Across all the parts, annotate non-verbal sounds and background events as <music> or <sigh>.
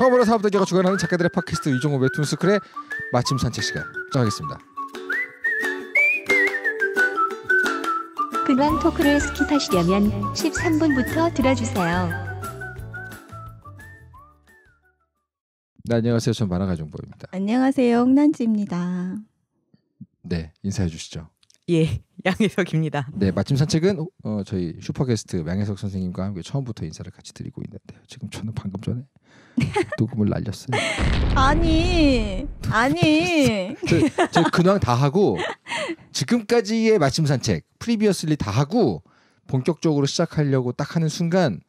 평화문화 사업단계가 주관하는 작가들의 팟캐스트 이종호 웹툰 스쿨의 마침 산책 시간 정하겠습니다. 근황 토크를 스킵하시려면 13분부터 들어주세요. 네, 안녕하세요. 전 만화가 정보입니다. 안녕하세요. 홍난지입니다. 네, 인사해 주시죠. 예, <laughs> 양혜석입니다. 네, 마침 산책은 어, 저희 슈퍼게스트 양혜석 선생님과 함께 처음부터 인사를 같이 드리고 있는데요. 지금 저는 방금 전에 <laughs> 녹음을 날렸어요. 아니, 아니. <laughs> 저, 저 근황 다 하고 지금까지의 마침 산책 프리비어슬리 다 하고 본격적으로 시작하려고 딱 하는 순간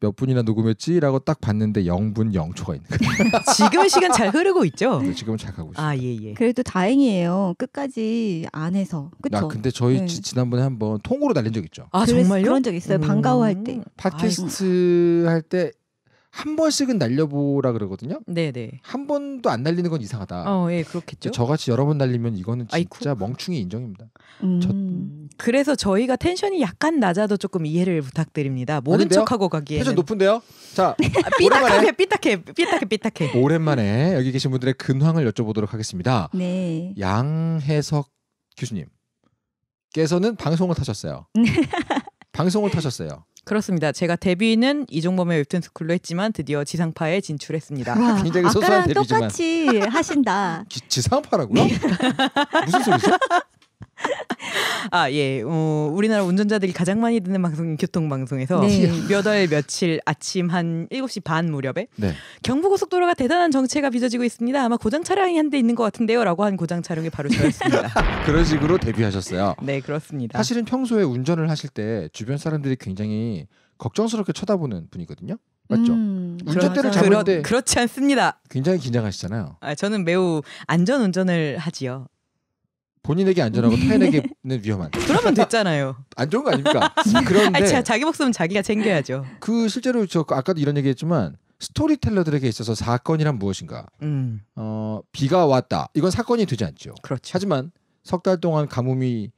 몇 분이나 녹음했지라고 딱 봤는데 0분 0초가 있는 거예요. <laughs> 지금 시간 잘 흐르고 있죠? 네, 지금은 잘 가고 있어요. 아, 예, 예. 그래도 다행이에요. 끝까지 안 해서. 그쵸? 아, 근데 저희 네. 지, 난번에 한번 통으로 날린 적 있죠. 아, 정말요? 그런 적 있어요. 음... 반가워할 때. 음. 팟캐스트 할때 한 번씩은 날려보라 그러거든요. 네네. 한 번도 안 날리는 건 이상하다. 어, 예, 그렇겠죠. 저같이 여러 번 날리면 이거는 진짜 아이쿠. 멍충이 인정입니다. 음, 저... 그래서 저희가 텐션이 약간 낮아도 조금 이해를 부탁드립니다. 모른 척하고 가기에 텐션 높은데요? 자, <laughs> 아, 삐딱해, 삐딱해, 삐딱해, 삐딱해. 오랜만에 여기 계신 분들의 근황을 여쭤보도록 하겠습니다. 네. 양혜석 교수님. 께서는 방송을 타셨어요. <laughs> 방송을 타셨어요. 그렇습니다. 제가 데뷔는 이종범의 웹툰 스쿨로 했지만 드디어 지상파에 진출했습니다. 와, 굉장히 소소한 데뷔지만 똑같이 하신다. 지, 상파라고요 무슨 소리죠? 아, 예. 어, 우리나라 운전자들이 가장 많이 듣는 방송인 교통방송에서 네. 몇월 며칠 아침 한 7시 반 무렵에 네. 경부고속도로가 대단한 정체가 빚어지고 있습니다. 아마 고장 차량이 한 대 있는 것 같은데요. 라고 한 고장 차량이 바로 저였습니다. <laughs> 그런 식으로 데뷔하셨어요. 네, 그렇습니다. 사실은 평소에 운전을 하실 때 주변 사람들이 굉장히 걱정스럽게 쳐다보는 분이거든요. 맞죠? 음, 운전대를 그렇죠. 잡을 그러, 때 그렇지 않습니다. 굉장히 긴장하시잖아요. 아, 저는 매우 안전 운전을 하지요. 본인에게 안전하고 <laughs> 타인에게는 위험한. 그러면 됐잖아요. 안 좋은 거 아닙니까? <laughs> 그런데 아니, 자, 기 목숨은 자기가 챙겨야죠. 그 실제로 저 아까도 이런 얘기했지만 스토리텔러들에게 있어서 사건이란 무엇인가? 음. 어, 비가 왔다. 이건 사건이 되지 않죠. 그렇죠. 하지만 석 달 동안 가뭄이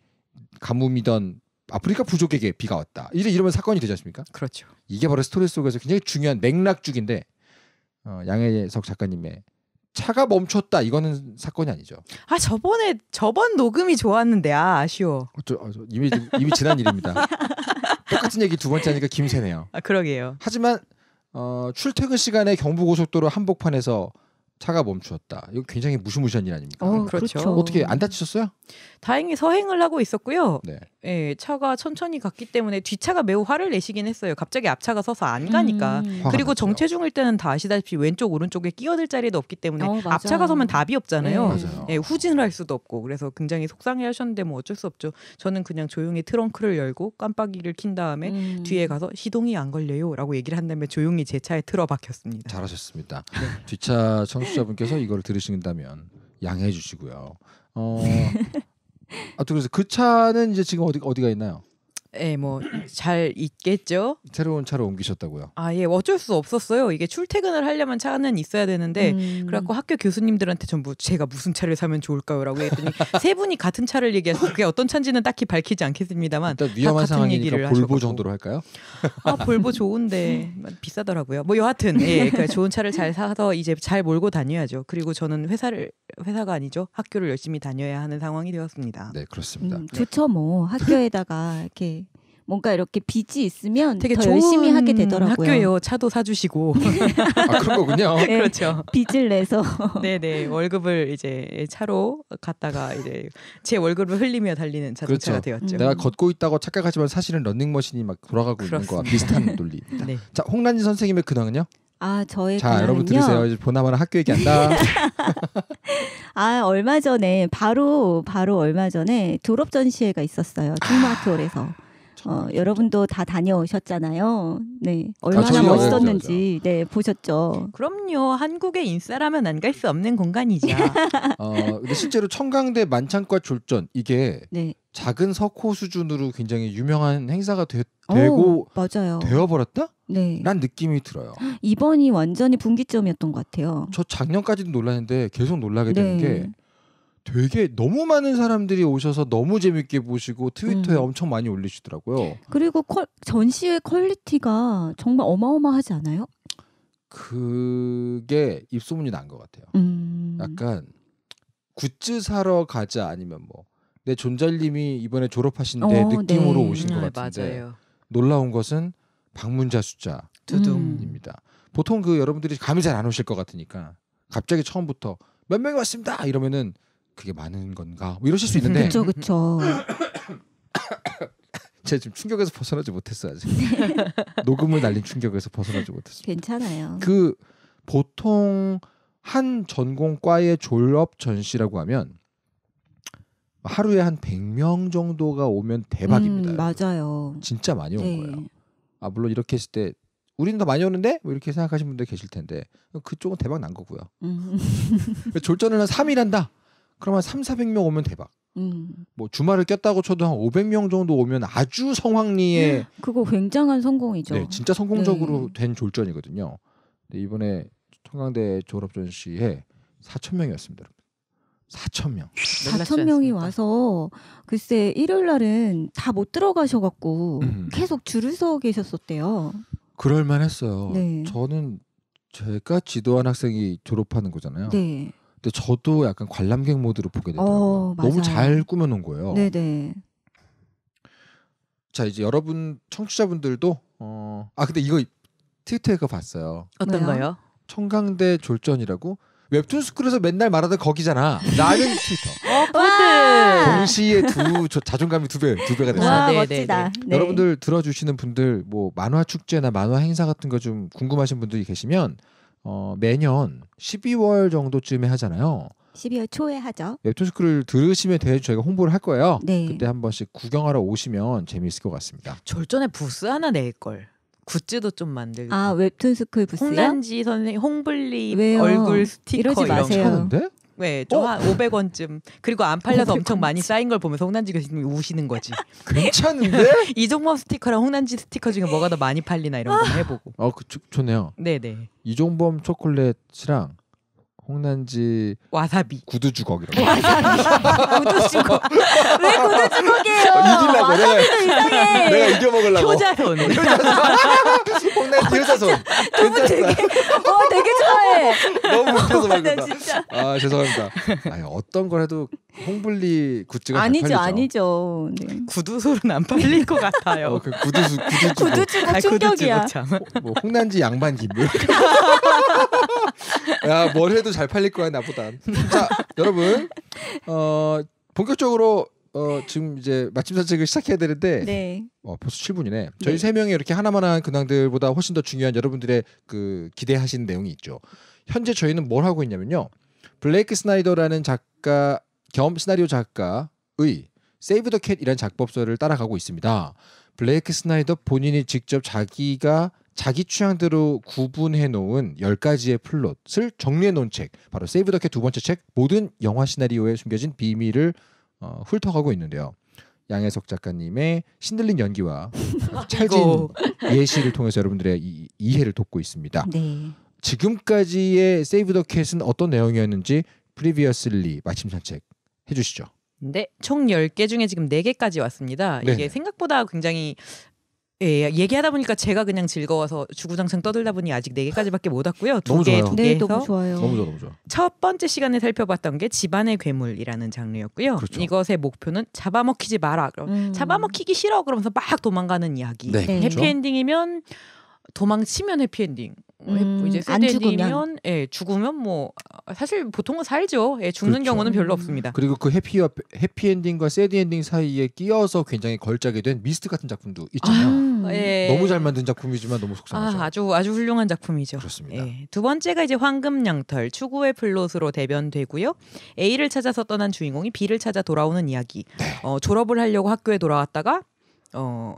가뭄이던 아프리카 부족에게 비가 왔다. 이래 이러면 사건이 되지 않습니까? 그렇죠. 이게 바로 스토리 속에서 굉장히 중요한 맥락죽인데 어, 양혜석 작가님의 차가 멈췄다 이거는 사건이 아니죠. 아 저번에 저번 녹음이 좋았는데 아 아쉬워. 어쩌, 어, 어 이미 이미 지난 일입니다. <laughs> 똑같은 얘기 두 번째 하니까 김새네요. 아 그러게요. 하지만 어, 출퇴근 시간에 경부고속도로 한복판에서 차가 멈추었다. 이거 굉장히 무시무시한 일 아닙니까? 어, 그렇죠. 그렇죠. 어떻게 안 다치셨어요? 다행히 서행을 하고 있었고요. 네. 예, 차가 천천히 갔기 때문에 뒷차가 매우 화를 내시긴 했어요. 갑자기 앞차가 서서 안 가니까. 음. 그리고 정체 중일 때는 다 아시다시피 왼쪽 오른쪽에 끼어들 자리도 없기 때문에 어, 앞차가 서면 답이 없잖아요. 네. 예, 후진을 할 수도 없고 그래서 굉장히 속상해 하셨는데 뭐 어쩔 수 없죠. 저는 그냥 조용히 트렁크를 열고 깜빡이를 킨 다음에 음. 뒤에 가서 시동이 안 걸려요라고 얘기를 한 다음에 조용히 제 차에 틀어 박혔습니다. 잘하셨습니다. 네. 차 청취 청취자분께서 이걸 들으신다면 양해해 주시고요. 어, <laughs> 아무튼 그래서 그 차는 이제 지금 어디 어디가 있나요? 예, 뭐잘 있겠죠. 새로운 차로 옮기셨다고요? 아, 예, 어쩔 수 없었어요. 이게 출퇴근을 하려면 차는 있어야 되는데 음. 그래갖고 학교 교수님들한테 전부 뭐 제가 무슨 차를 사면 좋을까요라고 했더니 <laughs> 세 분이 같은 차를 얘기해서 그게 어떤 차인지는 딱히 밝히지 않겠습니다만 일단 위험한 상황이니까 볼보 정도로 할까요? 아, 볼보 좋은데 <laughs> 음, 비싸더라고요. 뭐 여하튼 예, 그러니까 좋은 차를 잘 사서 이제 잘 몰고 다녀야죠. 그리고 저는 회사를 회사가 아니죠. 학교를 열심히 다녀야 하는 상황이 되었습니다. 네, 그렇습니다. 음, 좋죠, 뭐 학교에다가 이렇게 뭔가 이렇게 빚이 있으면 되게 더 열심히 하게 되더라고요. 학교예요. 차도 사주시고 <laughs> 아, 그런 거군요. 네, 그렇죠. 빚을 내서 네네 <laughs> 네. 월급을 이제 차로 갔다가 이제 제 월급을 흘리며 달리는 자동차가 그렇죠. 되었죠. 내가 걷고 있다고 착각하지만 사실은 런닝머신이 막 돌아가고 그렇습니다. 있는 거와 비슷한 <laughs> 논리입니다. 네. 자 홍란지 선생님의 근황은요? 아, 저의 자, 여러분 들으세요. 보나마나 학교 얘기한다. 아, 얼마 전에 바로 바로 얼마 전에 졸업 전시회가 있었어요. 아. 중마트홀에서. 어, 여러분도 다 다녀오셨잖아요. 네. 얼마나 멋있었는지 그렇죠, 그렇죠. 네, 보셨죠. 그럼요. 한국의 인싸라면 안 갈 수 없는 공간이죠. <laughs> 어, 근데 실제로 청강대 만찬과 졸전 이게 네. 작은 석호 수준으로 굉장히 유명한 행사가 되, 어, 고 맞아요. 되어버렸다? 네. 란 느낌이 들어요. <gasps> 이번이 완전히 분기점이었던 것 같아요. 저 작년까지도 놀랐는데 계속 놀라게 되는 네. 게 되게 너무 많은 사람들이 오셔서 너무 재밌게 보시고 트위터에 음. 엄청 많이 올리시더라고요. 그리고 퀄, 전시의 퀄리티가 정말 어마어마하지 않아요? 그게 입소문이 난 것 같아요. 음. 약간 굿즈 사러 가자 아니면 뭐내 존잘님이 이번에 졸업하신데 어, 네. 느낌으로 네. 오신 것 네, 같은데 네, 놀라운 것은 방문자 숫자 입니다 음. 보통 그 여러분들이 감이 잘 안 오실 것 같으니까 갑자기 처음부터 몇 명이 왔습니다 이러면은 그게 많은 건가? 뭐 이러실 수 있는데. 그렇죠, 그렇죠. <coughs> 제가 지금 충격에서 벗어나지 못했어요. 아직. <laughs> 녹음을 날린 충격에서 벗어나지 못했어요. 괜찮아요. 그 보통 한 전공과의 졸업 전시라고 하면 하루에 한 100명 정도가 오면 대박입니다. 음, 맞아요. 진짜 많이 온 네. 거예요. 아 물론 이렇게 했을 때 우리는 더 많이 오는데 뭐 이렇게 생각하시는 분들 계실 텐데 그쪽은 대박 난 거고요. 음. <laughs> 졸전을 한 3일 한다. 그러면 3, 400명 오면 대박. 음. 뭐 주말을 꼈다고 쳐도 한 500명 정도 오면 아주 성황리에 네, 그거 굉장한 성공이죠. 네, 진짜 성공적으로 네. 된 졸전이거든요. 근데 이번에 청강대 졸업 전시에 4천 명이었습니다. 4천 명. 4천 명이 와서 글쎄 일요일 날은 다 못 들어가셔 갖고 음. 계속 줄을 서 계셨었대요. 그럴 만했어요. 네. 저는 제가 지도한 학생이 졸업하는 거잖아요. 네. 근데 저도 약간 관람객 모드로 보게 어, 되더라고요. 어, 너무 잘 꾸며놓은 거예요. 네네. 자 이제 여러분 청취자분들도 어... 아 근데 이거 트위터에서 봤어요. 어떤 거요? 청강대 졸전이라고 웹툰 스쿨에서 맨날 말하던 거기잖아. 라는 <laughs> 트위터. 어, 근데 동시에 두 저, 자존감이 두 배, 두 배가 됐어요. 와, 네, 네, 멋지다. 네. 네. 여러분들 들어주시는 분들 뭐 만화 축제나 만화 행사 같은 거 좀 궁금하신 분들이 계시면 어, 매년 12월 정도쯤에 하잖아요. 12월 초에 하죠. 웹툰스쿨을 들으시면 대해 저희가 홍보를 할 거예요. 네. 그때 한 번씩 구경하러 오시면 재미있을 것 같습니다. 절전에 부스 하나 낼 걸. 굿즈도 좀 만들고. 아 웹툰스쿨 부스요? 홍단지 선생 님 홍블리 왜요? 얼굴 스티커 이러지 마세요. 이런 거. 괜찮은데? 네, 저한 어? 500원쯤. 그리고 안 팔려서 500원쯤. 엄청 많이 쌓인 걸 보면서 홍난지 교수님이 우시는 거지. <laughs> 괜찮은데? <laughs> 이종범 스티커랑 홍난지 스티커 중에 뭐가 더 많이 팔리나 이런 거 해보고. 아, 그 좋, 좋네요. 네, 네. 이종범 초콜릿이랑 홍난지 와사비 구두 주걱이라고 와사비 구두 주걱 왜 구두 주걱이에요 어, 이기려고 내가, 내가 이겨 먹으려고 <laughs> 효자손 홍난지 어, 효자손 두분 되게 어 되게 좋아해 너무 웃겨서 말린다 아 죄송합니다 아니 어떤 걸 해도 홍블리 굿즈가 아니죠 아니죠 네. 구두 소는 안 팔릴 것 같아요 어, 그 구두 주걱 구두 주걱 아, 충격이야 뭐, 뭐 홍난지 양반 김 <laughs> 야, 뭘 해도 잘 팔릴 거야 나보단. 자, 여러분, 어 본격적으로 어 지금 이제 맛집 산책을 시작해야 되는데 네. 어 벌써 7분이네. 저희 세 명이 이렇게 하나만한 근황들보다 훨씬 더 중요한 여러분들의 그 기대하시는 내용이 있죠. 현재 저희는 뭘 하고 있냐면요. 블레이크 스나이더라는 작가 겸 시나리오 작가의 세이브 더 캣이라는 작법서를 따라가고 있습니다. 블레이크 스나이더 본인이 직접 자기가 자기 취향대로 구분해 놓은 10가지의 플롯을 정리해 놓은 책 바로 세이브 덕의 두 번째 책 모든 영화 시나리오에 숨겨진 비밀을 어, 훑어가고 있는데요. 양혜석 작가님의 신들린 연기와 <laughs> 찰진 예시를 통해서 여러분들의 이, 이해를 돕고 있습니다. 네. 지금까지의 세이브 더 캣은 어떤 내용이었는지 프리비어슬리 마침 산책 해주시죠. 네, 총 10개 중에 지금 4개까지 왔습니다. 네 이게 생각보다 굉장히 예, 얘기하다 보니까 제가 그냥 즐거워서 주구장창 떠들다 보니 아직 네 개까지밖에 못 왔고요. 두 개, 두 개. 네, 너무 좋아요. 너무 좋아, 너무 좋아. 첫 번째 시간에 살펴봤던 게 집안의 괴물이라는 장르였고요. 그렇죠. 이것의 목표는 잡아먹히지 마라. 그럼 음. 잡아먹히기 싫어 그러면서 막 도망가는 이야기. 네, 네. 그렇죠. 해피엔딩이면 도망치면 해피엔딩. 뭐 뭐 음, 이제 세대이면 예, 죽으면 뭐 사실 보통은 살죠. 예, 죽는 그렇죠. 경우는 별로 없습니다. 그리고 그 해피 해피 엔딩과 세드 엔딩 사이에 끼어서 굉장히 걸작이 된 미스트 같은 작품도 있잖아요. 아, 예. 너무 잘 만든 작품이지만 너무 속상하죠. 아, 주 아주, 아주 훌륭한 작품이죠. 그렇습니다. 예. 두 번째가 이제 황금양털 추구의 플롯으로 대변되고요. A를 찾아서 떠난 주인공이 B를 찾아 돌아오는 이야기. 네. 어, 졸업을 하려고 학교에 돌아왔다가 어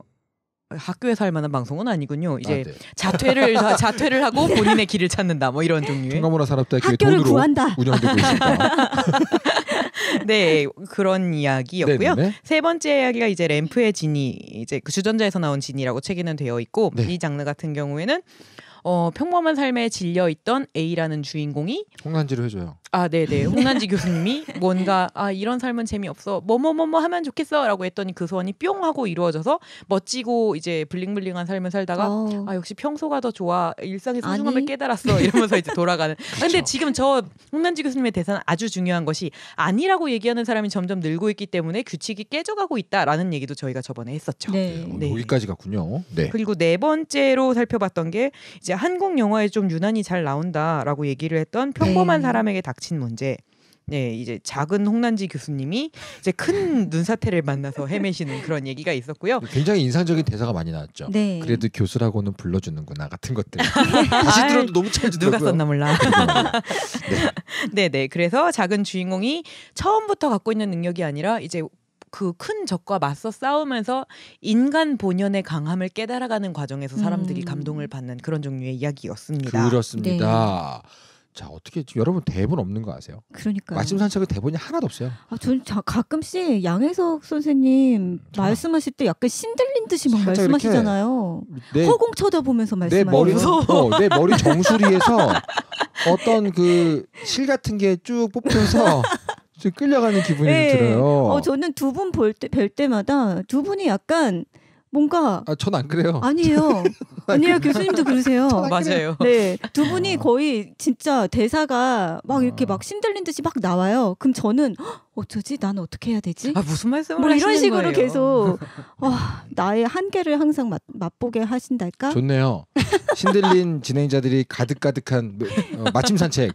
학교에살 만한 방송은 아니군요. 이제 아, 네. 자퇴를 <laughs> 자퇴를 하고 본인의 길을 찾는다. 뭐 이런 종류의 중간문화 산업대학교의 돈으로 구한다. 운영되고 있습니다. <laughs> 네 그런 이야기였고요. 네네네. 네, 네. 세 번째 이야기가 이제 램프의 진이 이제 그 주전자에서 나온 진이라고 책에는 되어 있고 네. 이 장르 같은 경우에는 어, 평범한 삶에 질려 있던 A라는 주인공이 홍난지를 해줘요. 아, 네네. 홍난지 교수님이 뭔가 아 이런 삶은 재미없어. 뭐 뭐 뭐 뭐 하면 좋겠어라고 했더니 그 소원이 뿅 하고 이루어져서 멋지고 이제 블링블링한 삶을 살다가 어. 아 역시 평소가 더 좋아. 일상의 소중함을 아니? 깨달았어. 이러면서 이제 돌아가는. 아, 근데 지금 저 홍난지 교수님의 대사는 아주 중요한 것이 아니라고 얘기하는 사람이 점점 늘고 있기 때문에 규칙이 깨져가고 있다라는 얘기도 저희가 저번에 했었죠. 네. 네. 네. 여기까지 갔군요. 네. 그리고 네 번째로 살펴봤던 게 이제 한국 영화에 좀 유난히 잘 나온다라고 얘기를 했던 평범한 네. 사람에게 닥 닥친 문제. 네, 이제 작은 홍난지 교수님이 이제 큰 눈사태를 만나서 헤매시는 그런 얘기가 있었고요. 굉장히 인상적인 대사가 많이 나왔죠. 네. 그래도 교수라고는 불러주는구나 같은 것들. <laughs> 다시 들어도 너무 찰지고 누가 썼나 몰라. 네. <laughs> 네, 네. 그래서 작은 주인공이 처음부터 갖고 있는 능력이 아니라 이제 그 큰 적과 맞서 싸우면서 인간 본연의 강함을 깨달아가는 과정에서 사람들이 음. 감동을 받는 그런 종류의 이야기였습니다. 그렇습니다. 네. 자 어떻게 여러분 대본 없는 거 아세요? 그러니까 말씀 산책은 대본이 하나도 없어요. 아전 가끔씩 양혜석 선생님 음, 정말. 씀하실때 약간 신들린 듯이 막 말씀하시잖아요. 내, 허공 쳐다보면서 말씀하세요. 내 머리 어, 내 머리 정수리에서 어떤 그 실 같은 게 쭉 뽑혀서 끌려가는 기분이 네. 들어요. 어 저는 두 분 볼때뵐 때마다 두 분이 약간 뭔가 아, 전 안 그래요. 아니에요. <laughs> 아니에요. 교수님도 그러세요. 맞아요. 네. 아. 두 분이 거의 진짜 대사가 막 이렇게 아. 막 신들린 듯이 막 나와요. 그럼 저는 어쩌지? 난 어떻게 해야 되지? 아, 무슨 말씀을 뭐 이런 식으로 거예요. 계속 <laughs> 와, 나의 한계를 항상 맛, 맛보게 하신달까? 좋네요. 신들린 <laughs> 진행자들이 가득가득한 어, 마침 산책.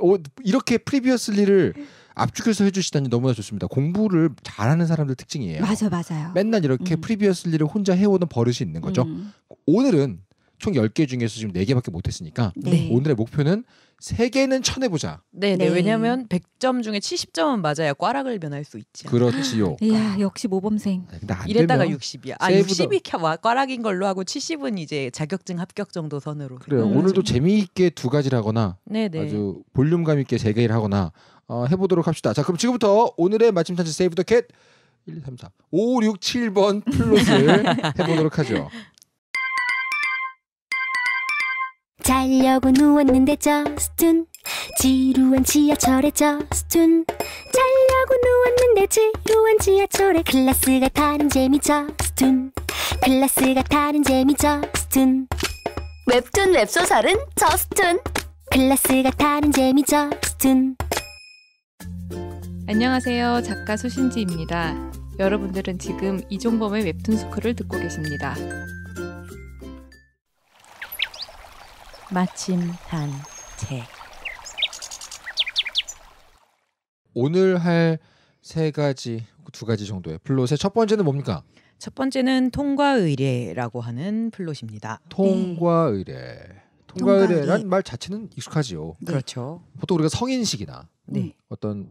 어, 이렇게 프리비어슬리를 압축해서 해주시다니 너무나 좋습니다. 공부를 잘하는 사람들 특징이에요. 맞아, 맞아요. 맨날 이렇게 음. 프리비어슬리를 혼자 해오는 버릇이 있는 거죠. 음. 오늘은 총 10개 중에서 지금 4개밖에 못했으니까 네. 네. 오늘의 목표는 3개는 쳐내보자. 네, 네. 왜냐하면 100점 중에 70점은 맞아야 꽈락을 면할 수 있지. 그렇지요. <laughs> 이야, 역시 모범생. 이랬다가 60이야. 아, 60이 와 꽈락인 걸로 하고 70은 이제 자격증 합격 정도 선으로. 그래요. 음. 오늘도 재미있게 두 가지를 하거나 네네. 아주 볼륨감 있게 세 개를 하거나 어, 해보도록 합시다. 자 그럼 지금부터 오늘의 마침 단체 세이브 더캣 1, 2, 3, 4, 5, 6, 7번 플롯을 <laughs> 해보도록 하죠. 자려고 누웠는데 저스툰 지루한 지하철에 저스툰 자려고 누웠는데 지루한 지하철에 클래스가 다른 재미 저스툰 클래스가 다른 재미 저스툰 웹툰 웹소설은 저스툰 클래스가 다른 재미 저스툰 안녕하세요. 작가 수신지입니다. 여러분들은 지금 이종범의 웹툰 스쿨을 듣고 계십니다. 마침 단책 오늘 할 세 가지, 두 가지 정도의 플롯의 첫 번째는 뭡니까? 첫 번째는 통과 의뢰라고 하는 플롯입니다. 통과 네. 의뢰. 통과 의뢰란 말 자체는 익숙하지요. 네. 그렇죠. 보통 우리가 성인식이나 네. 어떤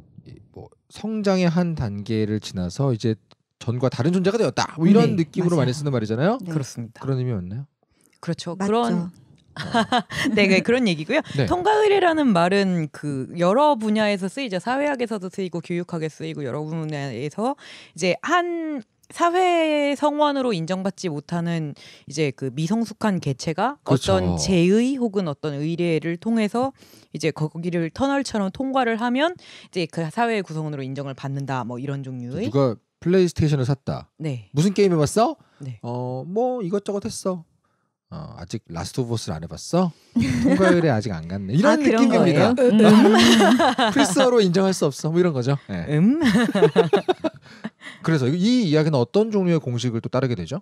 뭐 성장의 한 단계를 지나서 이제 전과 다른 존재가 되었다. 뭐 이런 네, 느낌으로 맞아요. 많이 쓰는 말이잖아요. 네. 그렇습니다. 그런 의미였나요? 그렇죠. 맞죠. 그런 어. <laughs> 네, 네, 그런 얘기고요. 네. 통과 의례라는 말은 그 여러 분야에서 쓰이죠. 사회학에서도 쓰이고 교육학에 쓰이고 여러 분야에서 이제 한 사회 성원으로 인정받지 못하는 이제 그 미성숙한 개체가 그렇죠. 어떤 제의 혹은 어떤 의뢰를 통해서 이제 거기를 터널처럼 통과를 하면 이제 그 사회 구성원으로 인정을 받는다 뭐 이런 종류의 누가 플레이스테이션을 샀다. 네. 무슨 게임 해봤어? 네. 어뭐 이것저것 했어. 어, 아직 라스트 오브 어스를 안 해봤어? 통과율에 <laughs> 아직 안 갔네. 이런 아, 느낌입니다. 음. <laughs> 필서로 인정할 수 없어. 뭐 이런 거죠. 네. 음? <laughs> 그래서 이 이야기는 어떤 종류의 공식을 또 따르게 되죠?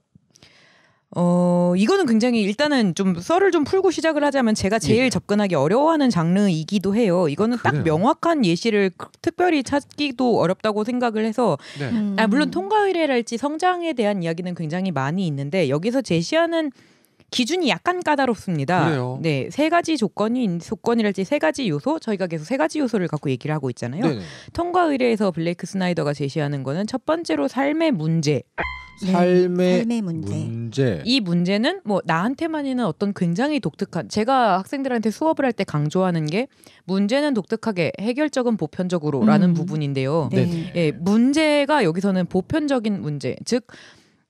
어, 이거는 굉장히 일단은 좀 썰을 좀 풀고 시작을 하자면 제가 제일 예. 접근하기 어려워하는 장르이기도 해요. 이거는 아, 딱 명확한 예시를 특별히 찾기도 어렵다고 생각을 해서 네. 음. 아, 물론 통과 의례랄지 성장에 대한 이야기는 굉장히 많이 있는데 여기서 제시하는 기준이 약간 까다롭습니다. 그래요. 네, 세 가지 조건이 조건이랄지 세 가지 요소 저희가 계속 세 가지 요소를 갖고 얘기를 하고 있잖아요. 네네. 통과 의뢰에서 블레이크 스나이더가 제시하는 거는 첫 번째로 삶의 문제. 네, 삶의, 삶의 문제. 문제. 이 문제는 뭐 나한테만 있는 어떤 굉장히 독특한 제가 학생들한테 수업을 할 때 강조하는 게 문제는 독특하게 해결적은 보편적으로라는 음. 부분인데요. 네. 네. 문제가 여기서는 보편적인 문제, 즉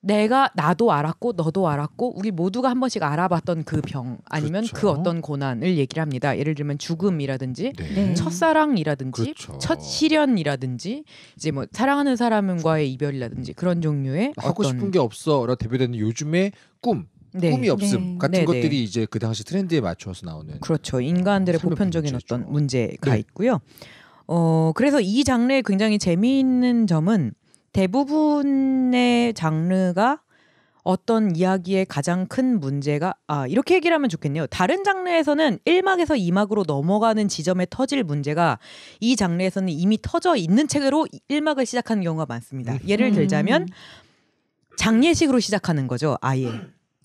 내가 나도 알았고 너도 알았고 우리 모두가 한 번씩 알아봤던 그 병 아니면 그 그렇죠. 그 어떤 고난을 얘기를 합니다. 예를 들면 죽음이라든지 네. 네. 첫사랑이라든지 그렇죠. 첫 실연이라든지 이제 뭐 사랑하는 사람과의 이별이라든지 그런 종류의 하고 싶은 게 없어라 대표되는 요즘의 꿈 네. 꿈이 네. 없음 네. 같은 네, 네. 것들이 이제 그 당시 트렌드에 맞춰서 나오는 그렇죠 어, 인간들의 보편적인 문제죠. 어떤 문제가 있고요. 어 그래서 이 장르의 굉장히 재미있는 점은 대부분의 장르가 어떤 이야기의 가장 큰 문제가 아 이렇게 얘기를 하면 좋겠네요. 다른 장르에서는 1막에서 2막으로 넘어가는 지점에 터질 문제가 이 장르에서는 이미 터져 있는 책으로 1막을 시작하는 경우가 많습니다. 예를 음. 들자면 장례식으로 시작하는 거죠. 아예.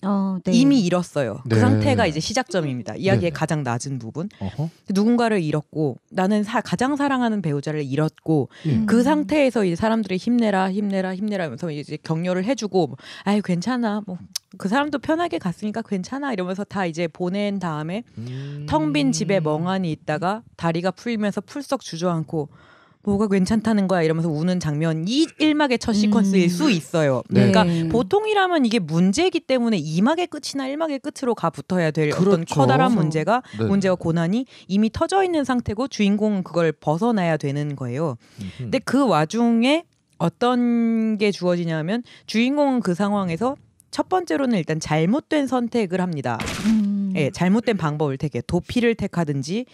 어, 네. 이미 잃었어요. 네. 그 상태가 이제 시작점입니다. 이야기의 네. 가장 낮은 부분. 어허. 누군가를 잃었고 나는 사, 가장 사랑하는 배우자를 잃었고 예. 음. 그 상태에서 이제 사람들이 힘내라 힘내라 힘내라면서 이제 격려를 해주고 뭐, 아유 괜찮아 뭐 그 사람도 편하게 갔으니까 괜찮아 이러면서 다 이제 보낸 다음에 음. 텅빈 집에 멍하니 있다가 다리가 풀면서 리 풀썩 주저앉고 뭐가 괜찮다는 거야 이러면서 우는 장면 이일막의첫 시퀀스일 음. 수 있어요. 네. 그러니까 보통이라면 이게 문제이기 때문에 2막의 끝이나 1막의 끝으로 가 붙어야 될 그렇죠. 어떤 커다란 문제가 네. 문제와 고난이 이미 터져 있는 상태고 주인공은 그걸 벗어나야 되는 거예요. 음흠. 근데 그 와중에 어떤 게 주어지냐면 주인공은 그 상황에서 첫 번째로는 일단 잘못된 선택을 합니다. 음. 예, 잘못된 방법을 택해 도피를 택하든지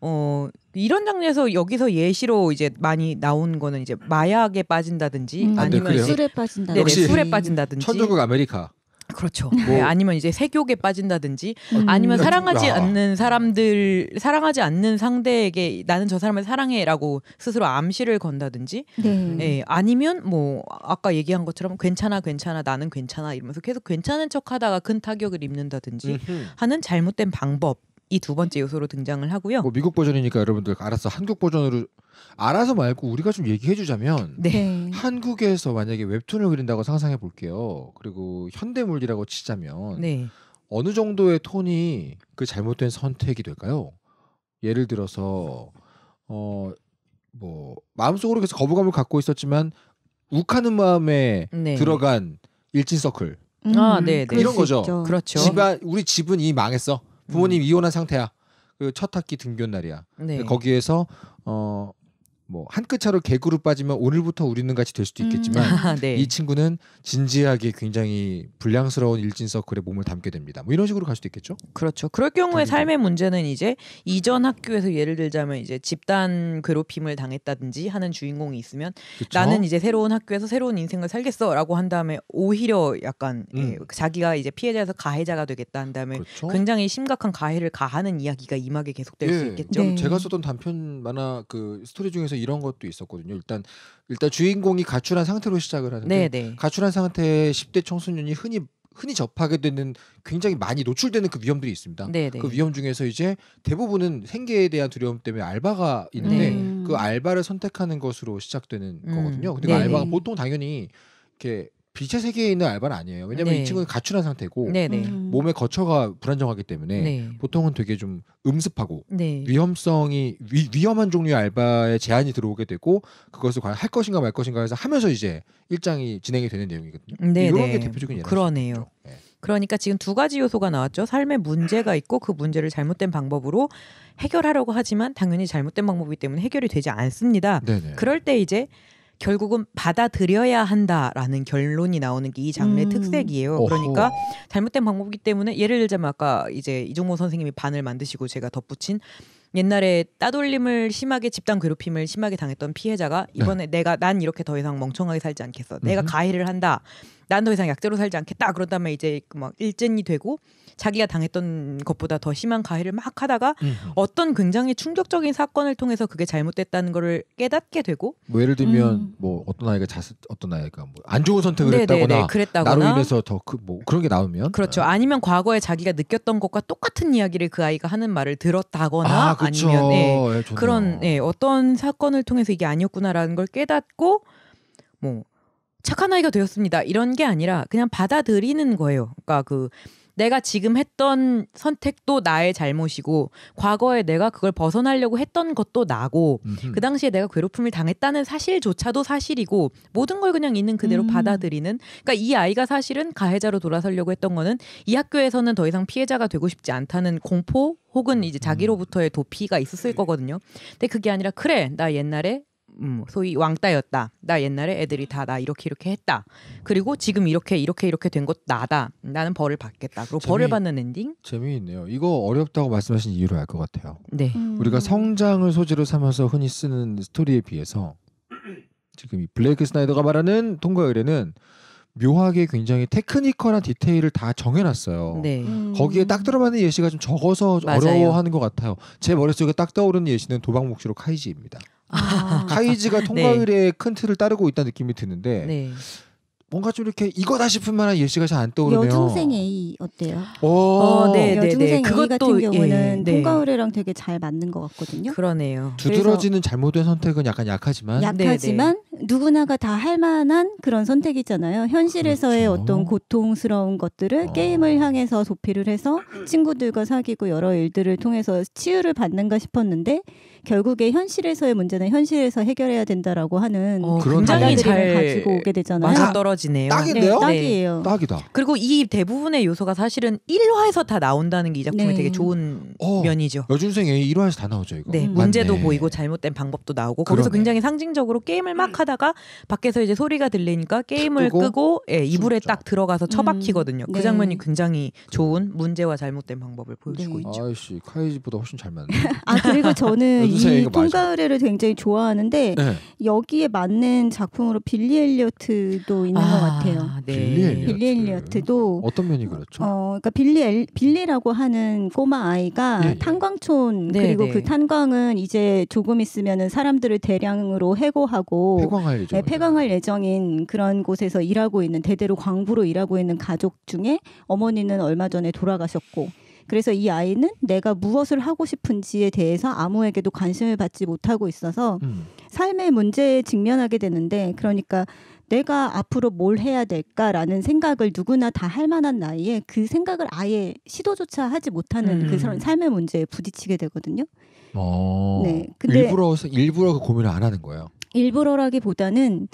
어 이런 장르에서 여기서 예시로 이제 많이 나온 거는 이제 마약에 빠진다든지 음. 아, 네, 아니면 네, 술에 빠진다든지 역시 술에 빠진다든지 천조국 아메리카 그렇죠. 뭐. 네, 아니면 이제 세교에 빠진다든지 음. 아니면 음. 사랑하지 야. 않는 사람들 사랑하지 않는 상대에게 나는 저 사람을 사랑해라고 스스로 암시를 건다든지 네. 네. 아니면 뭐 아까 얘기한 것처럼 괜찮아 괜찮아 나는 괜찮아 이러면서 계속 괜찮은 척하다가 큰 타격을 입는다든지 음흠. 하는 잘못된 방법 이두 번째 요소로 등장을 하고요. 뭐 미국 버전이니까 여러분들 알아서 한국 버전으로 알아서 말고 우리가 좀 얘기해 주자면 네. 네. 한국에서 만약에 웹툰을 그린다고 상상해 볼게요. 그리고 현대물이라고 치자면 네. 어느 정도의 톤이 그 잘못된 선택이 될까요? 예를 들어서 어뭐 마음속으로 계속 거부감을 갖고 있었지만 욱하는 마음에 네. 들어간 일진 서클 음, 아, 네, 네. 이런 거죠. 그렇죠. 집안 우리 집은 이 망했어. 부모님 음. 이혼한 상태야. 그 첫 학기 등교 날이야. 네. 거기에서 어 뭐한끗 차로 개구로 빠지면 오늘부터 우리는 같이 될 수도 음. 있겠지만 음. <laughs> 네. 이 친구는 진지하게 굉장히 불량스러운 일진 서클에 몸을 담게 됩니다. 뭐 이런 식으로 갈 수도 있겠죠? 그렇죠. 그럴 경우에 삶의 문제는 이제 이전 학교에서 예를 들자면 이제 집단 괴롭힘을 당했다든지 하는 주인공이 있으면 그쵸? 나는 이제 새로운 학교에서 새로운 인생을 살겠어라고 한 다음에 오히려 약간 예, 음. 자기가 이제 피해자에서 가해자가 되겠다 한 다음에 그쵸? 그렇죠. 굉장히 심각한 가해를 가하는 이야기가 임하게 계속될 예, 수 있겠죠. 네. 제가 썼던 단편 만화 그 스토리 중에서 이런 것도 있었거든요. 일단 일단 주인공이 가출한 상태로 시작을 하는데 네네. 네. 가출한 상태에 10대 청소년이 흔히 흔히 접하게 되는 굉장히 많이 노출되는 그 위험들이 있습니다. 네네. 네. 그 위험 중에서 이제 대부분은 생계에 대한 두려움 때문에 알바가 있는데 네. 그 알바를 선택하는 것으로 시작되는 음. 거거든요. 근데 그 네, 알바가 보통 당연히 이렇게 빛의 세계에 있는 알바는 아니에요. 왜냐면 네. 이 친구는 가출한 상태고 네네. 네. 음. 몸의 거처가 불안정하기 때문에 네. 보통은 되게 좀 음습하고 네. 위험성이 위, 험한 종류의 알바에 제한이 들어오게 되고 그것을 과연 할 것인가 말 것인가 해서 하면서 이제 일장이 진행이 되는 내용이거든요. 네, 네. 이런 게 대표적인 예라 그러네요. 네. 그러니까 지금 두 가지 요소가 나왔죠. 삶에 문제가 있고 그 문제를 잘못된 방법으로 해결하려고 하지만 당연히 잘못된 방법이기 때문에 해결이 되지 않습니다. 네네. 그럴 때 이제 결국은 받아들여야 한다라는 결론이 나오는 게 이 장르의 음. 특색이에요. 그러니까 잘못된 방법이기 때문에 예를 들자면 아까 이제 이종모 선생님이 반을 만드시고 제가 덧붙인 옛날에 따돌림을 심하게 집단 괴롭힘을 심하게 당했던 피해자가 네. 이번에 네. 내가 난 이렇게 더 이상 멍청하게 살지 않겠어. 내가 음. 가해를 한다. 난 더 이상 약자로 살지 않겠다. 그런 다음에 이제 막 일진이 되고 자기가 당했던 것보다 더 심한 가해를 막 하다가 음. 어떤 굉장히 충격적인 사건을 통해서 그게 잘못됐다는 거를 깨닫게 되고 뭐 예를 들면 음. 뭐 어떤 아이가 자스 어떤 아이가 뭐 안 좋은 선택을 네네네, 네, 했다거나, 네, 그랬다거나 나로 인해서 더 그 뭐 그런 게 나오면 그렇죠. 네. 아니면 과거에 자기가 느꼈던 것과 똑같은 이야기를 그 아이가 하는 말을 들었다거나 아, 그렇죠. 아니면 네, 예, 네, 그런 예, 어떤 사건을 통해서 이게 아니었구나라는 걸 깨닫고 뭐 착한 아이가 되었습니다. 이런 게 아니라 그냥 받아들이는 거예요. 그러니까 그 내가 지금 했던 선택도 나의 잘못이고 과거에 내가 그걸 벗어나려고 했던 것도 나고 음흠. 그 당시에 내가 괴롭힘을 당했다는 사실조차도 사실이고 모든 걸 그냥 있는 그대로 음. 받아들이는 그러니까 이 아이가 사실은 가해자로 돌아서려고 했던 거는 이 학교에서는 더 이상 피해자가 되고 싶지 않다는 공포 혹은 이제 음. 자기로부터의 도피가 있었을 거거든요. 근데 그게 아니라 그래 나 옛날에 음, 뭐 소위 왕따였다. 나 옛날에 애들이 다 나 이렇게 이렇게 했다. 그리고 지금 이렇게 이렇게 이렇게 된 것 나다. 나는 벌을 받겠다. 그리고 재미, 벌을 받는 엔딩? 재미있네요. 이거 어렵다고 말씀하신 이유를 알것 같아요. 네. 음. 우리가 성장을 소재로 삼아서 흔히 쓰는 스토리에 비해서 지금 이 블레이크 스나이더가 말하는 통과 의뢰는 묘하게 굉장히 테크니컬한 디테일을 다 정해놨어요. 네. 음. 거기에 딱 들어맞는 예시가 좀 적어서 맞 어려워하는 것 같아요. 제 머릿속에 딱 떠오르는 예시는 도박 목으로 카이지입니다. 아. <laughs> 카이지가 통과율에 네. 큰 틀을 따르고 있다는 느낌이 드는데 네. 뭔가 좀 이렇게 이거다 싶은 만한 예시가 잘 안 떠오르네요. 여중생 A 어때요? 오, 어. 어, 네, 여중생 네, 네. A 그것도, 같은 예, 경우는 예, 네. 통과의뢰랑 되게 잘 맞는 것 같거든요. 그러네요. 두드러지는 잘못된 선택은 약간 약하지만 약하지만 네네. 네. 누구나가 다 할 만한 그런 선택이잖아요. 현실에서의 그렇죠. 어떤 고통스러운 것들을 어. 게임을 향해서 도피를 해서 친구들과 사귀고 여러 일들을 통해서 치유를 받는가 싶었는데 결국에 현실에서의 문제는 현실에서 해결해야 된다라고 하는 어, 굉장히 잘 가지고 오게 되잖아요. 맞아 떨어지네요. 딱인데요? 네, 네. 딱이에요. 네. 딱이다. 그리고 이 대부분의 요소가 사실은 1화에서 다 나온다는 게 이 작품의 네. 되게 좋은 어, 면이죠. 여준생에 1화에서 다 나오죠, 이거. 네, 음. 문제도 보이고 잘못된 방법도 나오고 그러네. 거기서 굉장히 상징적으로 게임을 막 음. 하다가 밖에서 이제 소리가 들리니까 게임을 끄고, 끄고 예, 이불에 숨죠. 딱 들어가서 처박히거든요. 음. 그 장면이 네. 굉장히 좋은 문제와 잘못된 방법을 보여주고 네. 있죠. 아이씨, 카이지보다 훨씬 잘 맞네. <laughs> 아, 그리고 저는 주세요이 통가을해를 굉장히 좋아하는데 네. 여기에 맞는 작품으로 빌리 엘리어트도 있는 아, 것 같아요. 네. 빌리, 엘리어트. 빌리 엘리어트도 어떤 면이 그렇죠? 어, 그러니까 빌리 엘, 빌리라고 하는 꼬마 아이가 예, 예. 탄광촌 네, 그리고 네. 그 탄광은 이제 조금 있으면은 사람들을 대량으로 해고하고 폐광할 예정, 네, 폐광할 예정인 그런 곳에서 일하고 있는 대대로 광부로 일하고 있는 가족 중에 어머니는 얼마 전에 돌아가셨고 그래서 이 아이는 내가 무엇을 하고 싶은지에 대해서 아무에게도 관심을 받지 못하고 있어서 음. 삶의 문제에 직면하게 되는데 그러니까 내가 앞으로 뭘 해야 될까라는 생각을 누구나 다 할 만한 나이에 그 생각을 아예 시도조차 하지 못하는 그 음. 그 삶의 문제에 부딪히게 되거든요. 어, 네, 근데 일부러 일부러 그 고민을 안 하는 거예요. 일부러라기보다는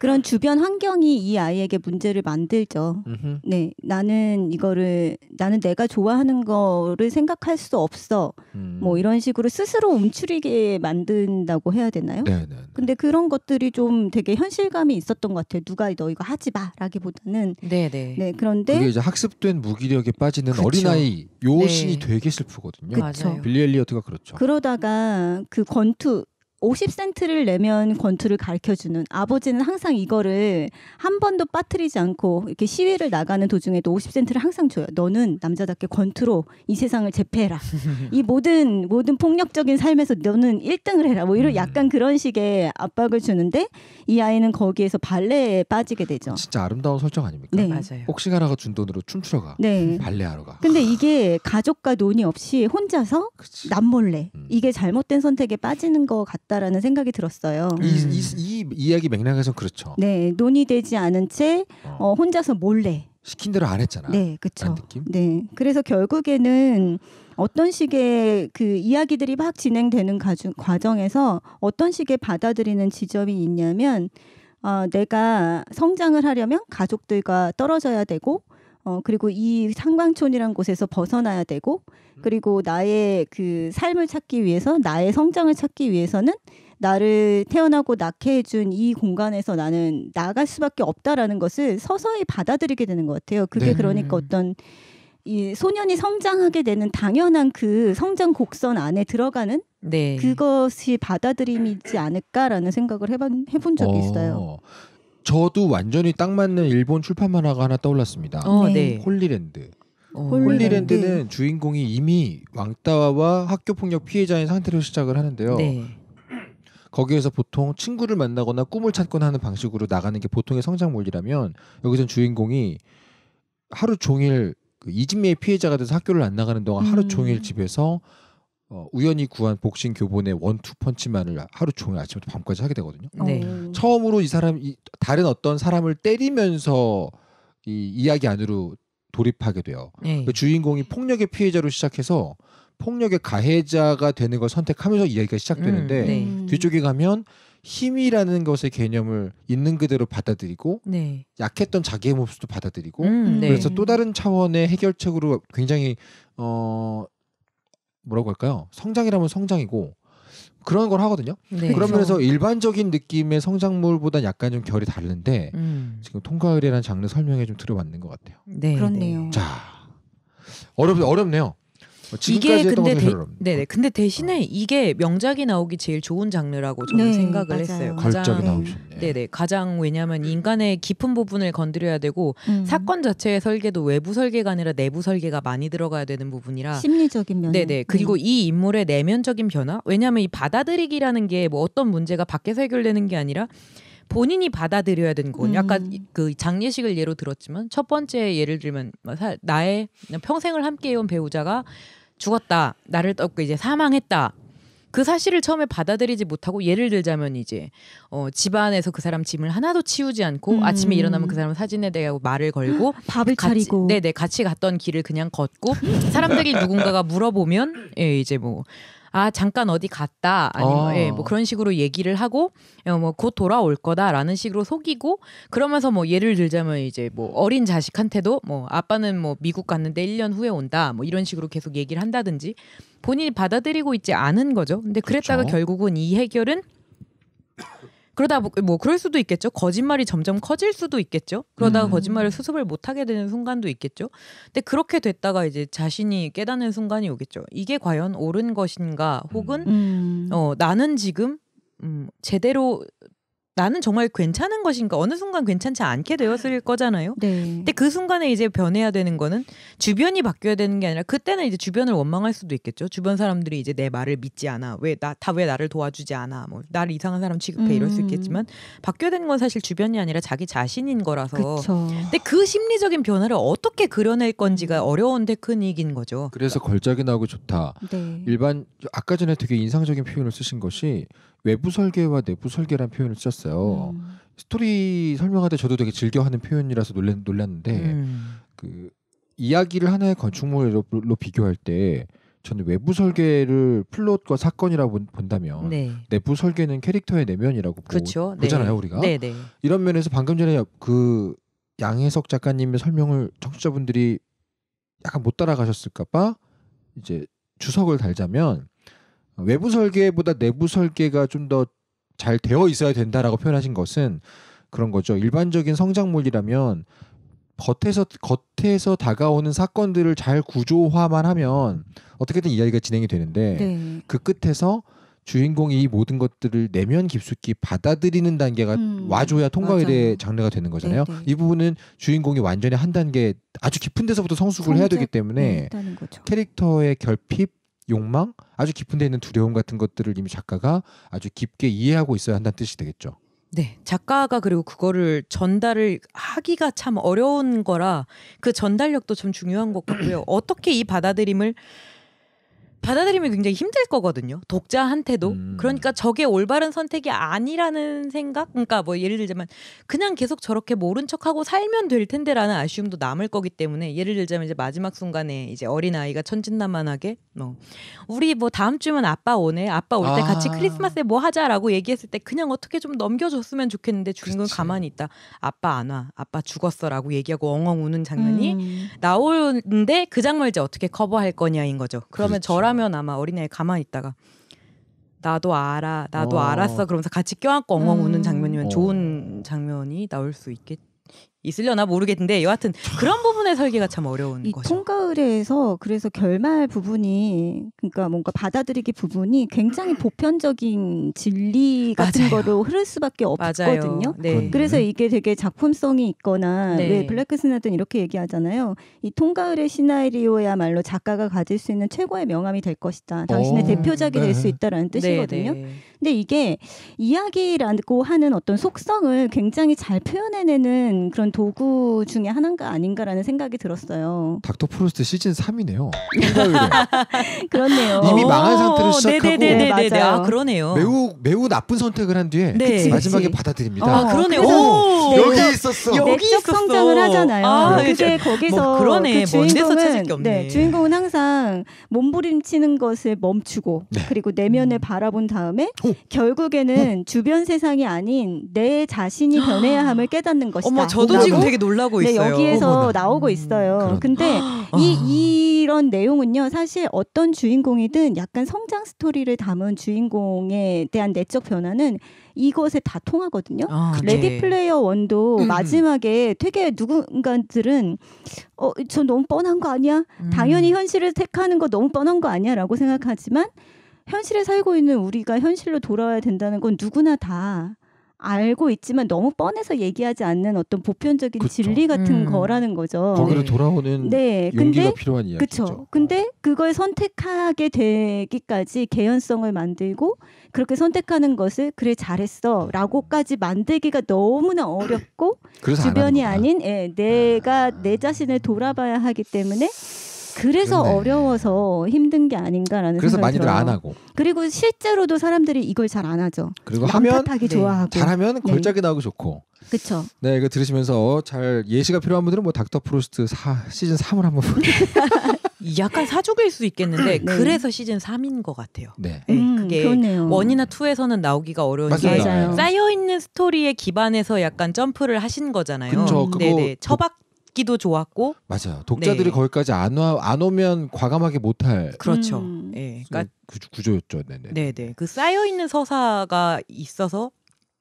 그런 주변 환경이 이 아이에게 문제를 만들죠. 네, 나는 이거를 나는 내가 좋아하는 거를 생각할 수 없어. 음. 뭐 이런 식으로 스스로 움츠리게 만든다고 해야 되나요? 네네. 네, 네. 근데 그런 것들이 좀 되게 현실감이 있었던 것 같아요. 누가 너 이거 하지 마라기보다는 네네. 네 그런데 그게 이제 학습된 무기력에 빠지는 어린아이 요 네. 신이 되게 슬프거든요. 그쵸. 빌리 엘리어트가 그렇죠. 그러다가 그 권투 오십 센트를 내면 권투를 가르쳐 주는 아버지는 항상 이거를 한 번도 빠뜨리지 않고 이렇게 시위를 나가는 도중에도 오십 센트를 항상 줘요. 너는 남자답게 권투로 이 세상을 제패해라. <laughs> 이 모든 모든 폭력적인 삶에서 너는 일등을 해라. 뭐 이런 음. 약간 그런 식의 압박을 주는데 이 아이는 거기에서 발레에 빠지게 되죠. 진짜 아름다운 설정 아닙니까? 네, 맞아요. 혹시가라가 준 돈으로 춤추러 가. 네. 발레하러 가. 근데 이게 가족과 논의 없이 혼자서 남몰래 음. 이게 잘못된 선택에 빠지는 것 같아요. 같다라는 생각이 들었어요. 이, 이, 음. 이 이야기 맥락에서 그렇죠. 네, 논의되지 않은 채 어. 어, 혼자서 몰래 시킨 대로 안 했잖아. 네, 그렇죠. 네, 그래서 결국에는 어떤 식의 그 이야기들이 막 진행되는 가중, 과정에서 어떤 식의 받아들이는 지점이 있냐면 어, 내가 성장을 하려면 가족들과 떨어져야 되고 어, 그리고 이 상방촌이란 곳에서 벗어나야 되고, 음. 그리고 나의 그 삶을 찾기 위해서, 나의 성장을 찾기 위해서는 나를 태어나고 낳게 해준 이 공간에서 나는 나갈 수밖에 없다라는 것을 서서히 받아들이게 되는 것 같아요. 그게 네. 그러니까 어떤 이 소년이 성장하게 되는 당연한 그 성장 곡선 안에 들어가는 네. 그것이 받아들임이지 않을까라는 생각을 해본, 해본 적이 어, 있어요. 저도 완전히 딱 맞는 일본 출판 만화가 하나 떠올랐습니다. 어, 네. 네. 홀리랜드. 어, 홀리랜드. 는 주인공이 이미 왕따와 학교 폭력 피해자인 상태로 시작을 하는데요. 네. 거기에서 보통 친구를 만나거나 꿈을 찾거나 하는 방식으로 나가는 게 보통의 성장물이라면 여기선 주인공이 하루 종일 그 이진미의 피해자가 돼서 학교를 안 나가는 동안 음. 하루 종일 집에서 어, 우연히 구한 복싱 교본의 원투 펀치만을 하루 종일 아침부터 밤까지 하게 되거든요. 네. 네. 처음으로 이 사람 이 다른 어떤 사람을 때리면서 이 이야기 안으로 돌입하게 돼요. 네. 그 주인공이 폭력의 피해자로 시작해서 폭력의 가해자가 되는 걸 선택하면서 이야기가 시작되는데 음, 네. 뒤쪽에 가면 힘이라는 것의 개념을 있는 그대로 받아들이고 네. 약했던 자기의 모습도 받아들이고 음, 네. 그래서 또 다른 차원의 해결책으로 굉장히 어 뭐라고 할까요? 성장이라면 성장이고 그런 걸 하거든요. 네. 그런 면에서 그렇죠. 일반적인 느낌의 성장물보다 약간 좀 결이 다른데 음. 지금 통과율이라는 장르 설명에 좀 들어맞는 것 같아요. 네, 네. 그렇네요. 자 어렵 어렵네요. 뭐 이게 근데 대, 네네 근데 대신에 어. 이게 명작이 나오기 제일 좋은 장르라고 저는 네, 생각을 맞아요. 했어요. 가장 네. 네네 가장 왜냐하면 인간의 깊은 부분을 건드려야 되고 음. 사건 자체의 설계도 외부 설계가 아니라 내부 설계가 많이 들어가야 되는 부분이라 심리적인 면 네네 네. 그리고 네. 이 인물의 내면적인 변화 왜냐하면 이 받아들이기라는 게 뭐 어떤 문제가 밖에서 해결되는 게 아니라 본인이 받아들여야 되는 거 음. 아까 그 장례식을 예로 들었지만 첫 번째 예를 들면 뭐 나의 평생을 함께해온 배우자가 죽었다 나를 떴고 이제 사망했다 그 사실을 처음에 받아들이지 못하고 예를 들자면 이제 어, 집안에서 그 사람 짐을 하나도 치우지 않고 음. 아침에 일어나면 그 사람 사진에 대하고 말을 걸고 <gasps> 밥을 같이, 차리고 네 네 같이 갔던 길을 그냥 걷고 사람들이 누군가가 물어보면 예 이제 뭐아 잠깐 어디 갔다 아니면 아. 예, 뭐 그런 식으로 얘기를 하고 어, 뭐곧 돌아올 거다라는 식으로 속이고 그러면서 뭐 예를 들자면 이제 뭐 어린 자식한테도 뭐 아빠는 뭐 미국 갔는데 1년 후에 온다 뭐 이런 식으로 계속 얘기를 한다든지 본인이 받아들이고 있지 않은 거죠. 근데 그랬다가 그렇죠. 결국은 이 해결은 그러다 뭐 그럴 수도 있겠죠. 거짓말이 점점 커질 수도 있겠죠. 그러다가 음. 거짓말을 수습을 못 하게 되는 순간도 있겠죠. 근데 그렇게 됐다가 이제 자신이 깨닫는 순간이 오겠죠. 이게 과연 옳은 것인가 혹은 음. 어 나는 지금 음, 제대로 나는 정말 괜찮은 것인가 어느 순간 괜찮지 않게 되었을 아, 거잖아요. 네. 근데 그 순간에 이제 변해야 되는 거는 주변이 바뀌어야 되는 게 아니라 그때는 이제 주변을 원망할 수도 있겠죠. 주변 사람들이 이제 내 말을 믿지 않아. 왜 나 다 왜 나를 도와주지 않아. 뭐 나를 이상한 사람 취급해 이럴 수 음. 있겠지만 바뀌어야 되는 건 사실 주변이 아니라 자기 자신인 거라서. 그쵸. 근데 그 심리적인 변화를 어떻게 그려낼 건지가 음. 어려운 테크닉인 거죠. 그래서 걸작이 나오고 좋다. 네. 일반 아까 전에 되게 인상적인 표현을 쓰신 것이 외부 설계와 내부 설계라는 표현을 썼어요. 음. 스토리 설명할 때 저도 되게 즐겨하는 표현이라서 놀랐, 놀랐는데 음. 그 이야기를 하나의 건축물로 비교할 때 저는 외부 설계를 플롯과 사건이라 고 본다면 네. 내부 설계는 캐릭터의 내면이라고 그렇죠. 보, 잖아요 네. 우리가 네, 네, 이런 면에서 방금 전에 그 양혜석 작가님의 설명을 청취자분들이 약간 못 따라가셨을까봐 이제 주석을 달자면 외부 설계보다 내부 설계가 좀 더 잘 되어 있어야 된다라고 표현하신 것은 그런 거죠. 일반적인 성장물이라면 겉에서 겉에서 다가오는 사건들을 잘 구조화만 하면 어떻게든 이야기가 진행이 되는데 네. 그 끝에서 주인공이 이 모든 것들을 내면 깊숙이 받아들이는 단계가 음, 와줘야 통과의 장르가 되는 거잖아요. 네네. 네. 이 부분은 주인공이 완전히 한 단계 아주 깊은 데서부터 성숙을 해야 되기 때문에 네, 캐릭터의 결핍 욕망, 아주 깊은 데 있는 두려움 같은 것들을 이미 작가가 아주 깊게 이해하고 있어야 한다는 뜻이 되겠죠. 네, 작가가 그리고 그거를 전달을 하기가 참 어려운 거라 그 전달력도 참 중요한 것 같고요. 어떻게 이 받아들임을 받아들이면 굉장히 힘들 거거든요. 독자한테도. 음. 그러니까 저게 올바른 선택이 아니라는 생각? 그러니까 뭐 예를 들자면 그냥 계속 저렇게 모른 척하고 살면 될 텐데라는 아쉬움도 남을 거기 때문에 예를 들자면 이제 마지막 순간에 이제 어린아이가 천진난만하게 뭐 우리 뭐 다음 주면 아빠 오네. 아빠 올 때 같이 아. 크리스마스에 뭐 하자라고 얘기했을 때 그냥 어떻게 좀 넘겨줬으면 좋겠는데 주인공 가만히 있다. 아빠 안 와. 아빠 죽었어라고 얘기하고 엉엉 우는 장면이 음. 나오는데 그 장면을 이제 어떻게 커버할 거냐인 거죠. 그러면 그렇죠. 저랑 그러면 아마 어린애 가만히 있다가 나도 알아, 나도 어. 알았어. 그러면서 같이 껴안고 엉엉 우는 음. 장면이면 어. 좋은 장면이 나올 수 있겠죠. 있으려나 모르겠는데 여하튼 그런 부분의 설계가 참 어려운 이 거죠. 통가을에서 그래서 결말 부분이 그러니까 뭔가 받아들이기 부분이 굉장히 음. 보편적인 진리 같은 맞아요. 거로 흐를 수밖에 없거든요. 네. 그래서 이게 되게 작품성이 있거나 네. 왜 블랙 스나든 이렇게 얘기하잖아요. 이통가을의 시나리오야말로 작가가 가질 수 있는 최고의 명함이 될 것이다. 당신의 오, 대표작이 네. 될수 있다라는 뜻이거든요. 네, 네. 근데 이게 이야기라고 하는 어떤 속성을 굉장히 잘 표현해내는 그런 있는 도구 중에 하나인가 아닌가라는 생각이 들었어요. 닥터 프로스트 시즌 3이네요. <laughs> 그렇네요. 이미 망한 상태로 어, 시작하고 네네네네 네, 아, 그러네요. 매우 매우 나쁜 선택을 한 뒤에 네. 마지막에 받아들입니다. 어, 아, 그러네요. 오, 여기 있었어. 여기 있었어. 성장을 하잖아요. 아, 그게 뭐 거기서 뭐 그러네. 그 주인공은 네, 주인공은 항상 몸부림치는 것을 멈추고 네. 그리고 내면을 음. 바라본 다음에 오. 결국에는 오. 주변 세상이 아닌 내 자신이 변해야 함을 깨닫는 것이다. 어머, 저도 지금 되게 놀라고 네, 있어요. 네, 여기에서 오, 나오고 있어요. 그 근데 <gasps> 이 아. 이런 내용은요. 사실 어떤 주인공이든 약간 성장 스토리를 담은 주인공에 대한 내적 변화는 이것에 다 통하거든요. 아, 레디 플레이어 원도 음. 마지막에 되게 누군가들은 어, 저 너무 뻔한 거 아니야? 음. 당연히 현실을 택하는 거 너무 뻔한 거 아니야라고 생각하지만 현실에 살고 있는 우리가 현실로 돌아와야 된다는 건 누구나 다 알고 있지만 너무 뻔해서 얘기하지 않는 어떤 보편적인 그쵸. 진리 같은 음. 거라는 거죠. 거기로 네. 돌아오는 네. 용기가 근데, 필요한 이야기죠. 그렇죠. 근데 네. 그걸 선택하게 되기까지 개연성을 만들고 그렇게 선택하는 것을 그래 잘했어라고까지 만들기가 너무나 어렵고 주변이 아닌 예, 내가 네. 내 자신을 돌아봐야 하기 때문에 그래서 그렇네. 어려워서 힘든 게 아닌가라는 그래서 생각이 많이들 어요안 하고 그리고 실제로도 사람들이 이걸 잘 안 하죠. 그리고 하면 네. 좋아하고 잘하면 네. 걸작이 나오고 좋고. 그렇죠. 네, 이거 들으시면서 잘 예시가 필요한 분들은 뭐 닥터 프로스트 사, 시즌 3을 한번 보세요. <laughs> 약간 사족일 수 있겠는데 네. 그래서 시즌 3인 것 같아요. 네. 음, 네 그게 그이나 2에서는 나오기가 어려운 맞습니다. 게 쌓여 있는 스토리에 기반해서 약간 점프를 하신 거잖아요. 그쵸, 그 네네. 처박 듣기도 좋았고 맞아요. 독자들이 네. 거기까지 안, 와, 안 오면 과감하게 못할 그렇죠. 음. 예, 네. 그러니까 구조였죠. 네네. 네네. 네. 그 쌓여 있는 서사가 있어서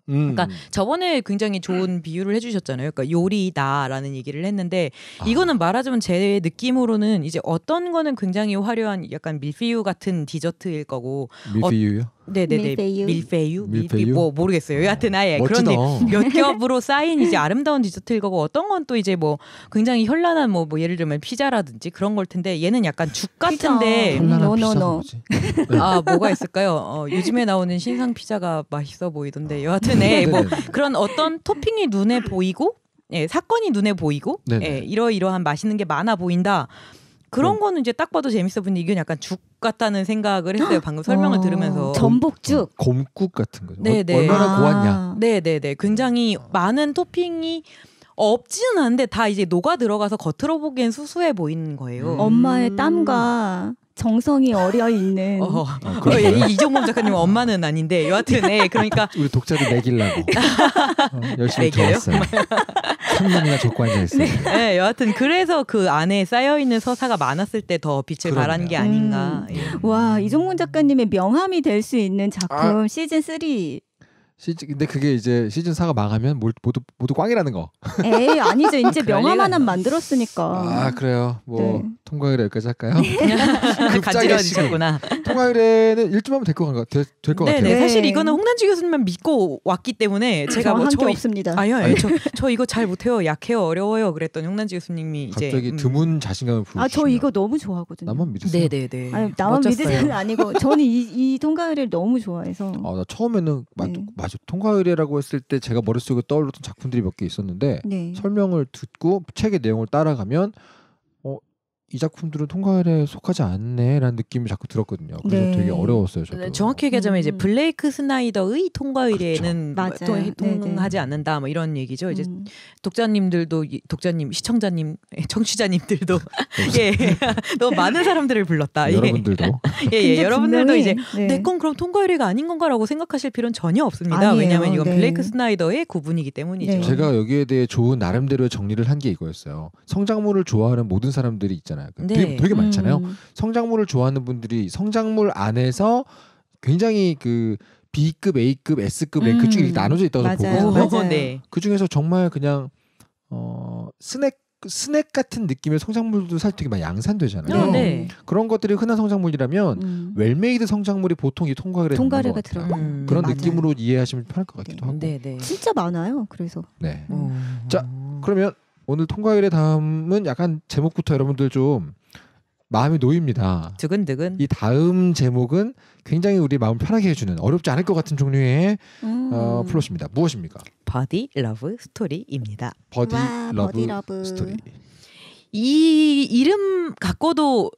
그러니까 음. 그러니까 저번에 굉장히 좋은 음. 비유를 해주셨잖아요. 그러니까 요리다라는 얘기를 했는데 아. 이거는 말하자면 제 느낌으로는 이제 어떤 거는 굉장히 화려한 약간 밀피유 같은 디저트일 거고 밀피유요? 어, 네네네 밀페유 밀페유, 밀페유? 뭐 모르겠어요. 여하튼 아예 그런 몇 겹으로 <laughs> 쌓인 이제 아름다운 디저트일 거고 어떤 건 또 이제 뭐 굉장히 현란한 뭐, 뭐 예를 들면 피자라든지 그런 걸 텐데 얘는 약간 죽 같은데 노노노 음, 음, 음, <laughs> 아 뭐가 있을까요? 어, 요즘에 나오는 신상 피자가 맛있어 보이던데 여하튼 예, 네. 뭐 그런 어떤 토핑이 눈에 보이고 예, 사건이 눈에 보이고 네네. 네. 예, 이러이러한 맛있는 게 많아 보인다. 그런 음. 거는 이제 딱 봐도 재밌어 보이는데 이건 약간 죽 같다는 생각을 했어요. 방금 설명을 어. 들으면서 전복죽, 음. 곰국 같은 거죠. 네네. 네. 얼마나 아. 고왔냐. 네네네. 굉장히 음. 많은 토핑이 없지는 않은데 다 이제 녹아 들어가서 겉으로 보기엔 수수해 보이는 거예요. 음. 엄마의 땀과 정성이 어려 있는 어, 어, 예, 이, 이종범 작가님 엄마는 아닌데 여하튼 네, 그러니까 <laughs> 우리 독자들 먹이려고 <laughs> 어, 열심히 키웠어요. 3년이나 적고 앉아 있어요. 네. 네, 여하튼 그래서 그 안에 쌓여 있는 서사가 많았을 때 더 빛을 발한 게 아닌가. 음. 예. 와 이종범 작가님의 명함이 될 수 있는 작품 아. 시즌 3 시즌 근데 그게 이제 시즌 4가 망하면 모두 모두 꽝이라는 거. 에이 아니죠. <laughs> 이제 명함하나 만들었으니까. 아 그래요. 뭐 네. 통과율에 여기까지 할까요? 가지러셨구나 통과율에는 1점 하 될것 같아 될, 것 네, 같아요. 네 사실 이거는 홍난주 교수님만 믿고 왔기 때문에 음, 제가 뭐저 없습니다. 아니요, 아니, 저, 저 이거 잘 못해요. 약해요. 어려워요. 그랬던 홍난주 교수님이 갑자기 이제 갑자기 음. 드문 자신감을 부르시 아저 이거 너무 좋아하거든요. 나만 믿으세요. 네네네. 네, 네. 아니, 나만 믿으세요 아니고 저는 이, 이 통과율을 너무 좋아해서. 아 나 처음에는 맞 네. 맞아 통과 의례라고 했을 때 제가 머릿속에 떠올랐던 작품들이 몇 개 있었는데 네. 설명을 듣고 책의 내용을 따라가면 이 작품들은 통과에 속하지 않네라는 느낌이 자꾸 들었거든요. 그래서 네. 되게 어려웠어요. 저도. 네, 정확히 얘기하자면 음. 이제 블레이크 스나이더의 통과의에는 그렇죠. 통, 뭐 통하지 네, 네. 않는다 뭐 이런 얘기죠. 이제 음. 독자님들도 독자님 시청자님 예, 청취자님들도 <laughs> 예 너무 많은 사람들을 불렀다. 예. 여러분들도 예, 예 여러분들도 이제 네. 내건 그럼 통과의이가 아닌 건가라고 생각하실 필요는 전혀 없습니다. 아니에요. 왜냐하면 이건 네. 블레이크 스나이더의 구분이기 때문이죠. 제가 여기에 대해 좋은 나름대로의 정리를 한 게 이거였어요. 성장물을 좋아하는 모든 사람들이 있잖아요. 있잖아요. 그러니까 네. 되게, 되게 많잖아요. 음. 성장물을 좋아하는 분들이 성장물 안에서 굉장히 그 B급, A급, S급 음. 랭크 중에 이렇게 나눠져 있다고 보거든요. 네. 그 중에서 정말 그냥 어 스낵 스낵 같은 느낌의 성장물도 살실 되게 많 양산되잖아요. 어, 네. 그런 것들이 흔한 성장물이라면 음. 웰메이드 성장물이 보통 이 통과를 통과를 들어 음, 그런 맞아요. 느낌으로 이해하시면 편할 것 같기도 네. 하고. 네, 네. 진짜 많아요. 그래서. 네. 음. 자 그러면 오늘 통과일의 다음은 약간 제목부터 여러분들 좀 마음이 놓입니다. 두근두근. 이 다음 제목은 굉장히 우리 마음 편하게 해주는 어렵지 않을 것 같은 종류의 음. 어, 플롯입니다. 무엇입니까? 버디 러브 스토리입니다. 버디 러브 버디 러브. 스토리. 이 이름 갖고도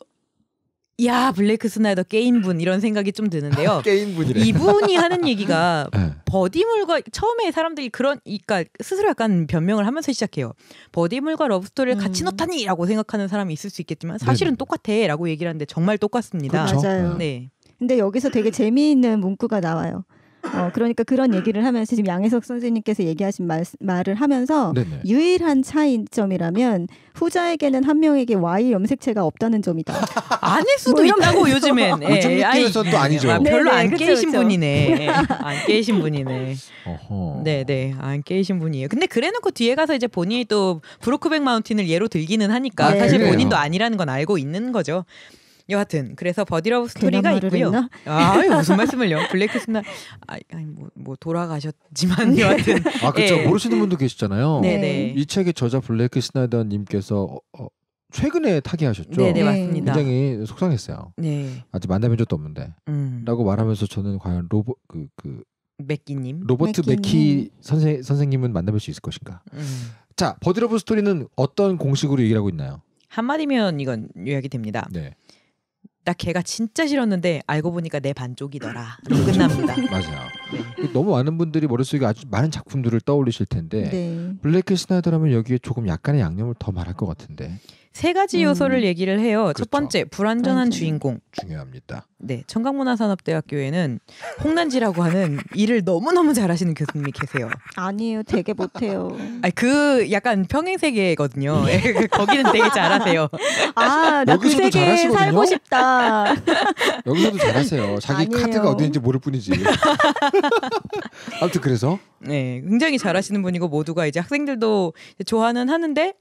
야블랙크 스나이더 게임분 이런 생각이 좀 드는데요. <laughs> 게임분이 이분이 하는 얘기가 <laughs> 네. 버디물과 처음에 사람들이 그런 그러니까 스스로 약간 변명을 하면서 시작해요. 버디물과 러브스토리를 음. 같이 넣다니라고 생각하는 사람이 있을 수 있겠지만 사실은 똑같애라고 얘기를 하는데 정말 똑같습니다. 그렇죠. 맞아요. 네. 근데 여기서 되게 재미있는 문구가 나와요. 어, 그러니까 그런 얘기를 하면서 지금 양혜석 선생님께서 얘기하신 말, 말을 하면서 네네. 유일한 차이점이라면 후자에게는 한 명에게 Y 염색체가 없다는 점이다. <laughs> 아닐 수도 뭐 있다고 요즘엔. 그 예, 요즘 느낌에서 또 아니죠. 아, 별로 안 깨이신 분이네. 예, <laughs> 안 깨이신 분이네. 네네 안 깨이신 분이에요. 근데 그래놓고 뒤에 가서 이제 본인이 또 브로크백 마운틴을 예로 들기는 하니까 네. 사실 본인도 아니라는 건 알고 있는 거죠. 여하튼 그래서 버디러브 스토리가 있고요. 했나? 아 무슨 말씀을요? 블랙 캐스나 아, 아니 뭐, 뭐 돌아가셨지만 네. 여하튼 아 그렇죠 예. 모르시는 분도 계시잖아요. 네네. 네. 이 책의 저자 블랙 크 스나이더님께서 어, 어, 최근에 타계하셨죠. 네네 네, 맞습니다. 굉장히 속상했어요. 네. 아직 만나뵌 적도 없는데. 음. 라고 말하면서 저는 과연 로봇 그그 그, 맥기님 로버트 맥기 선생 선생님은 만나볼수 있을 것인가? 음. 자버디러브 스토리는 어떤 공식으로 얘기하고 있나요? 한마디면 이건 요약이 됩니다. 네. 나 걔가 진짜 싫었는데 알고 보니까 내 반쪽이더라. <clears throat> 끝납니다. 맞아요. 네. 너무 많은 분들이 머릿속에 아주 많은 작품들을 떠올리실 텐데 네. 블랙 스나이더라면 여기에 조금 약간의 양념을 더 말할 것 같은데. 세 가지 음. 요소를 음. 얘기를 해요. 그렇죠. 첫 번째 불완전한 주인공 중요합니다. 네, 청강문화산업대학교에는 홍난지라고 하는 일을 너무 너무 잘하시는 교수님이 계세요. 아니에요, 되게 못해요. <laughs> 아니 그 약간 평행 세계거든요. 네. <laughs> 그 거기는 되게 잘하세요. 아, 나 그 세계 살고 싶다. 여기서도 잘하세요. 자기 아니에요. 카드가 어디 있지 모를 뿐이지. <laughs> 아무튼 그래서 네, 굉장히 잘하시는 분이고 모두가 이제 학생들도 좋아는 하는데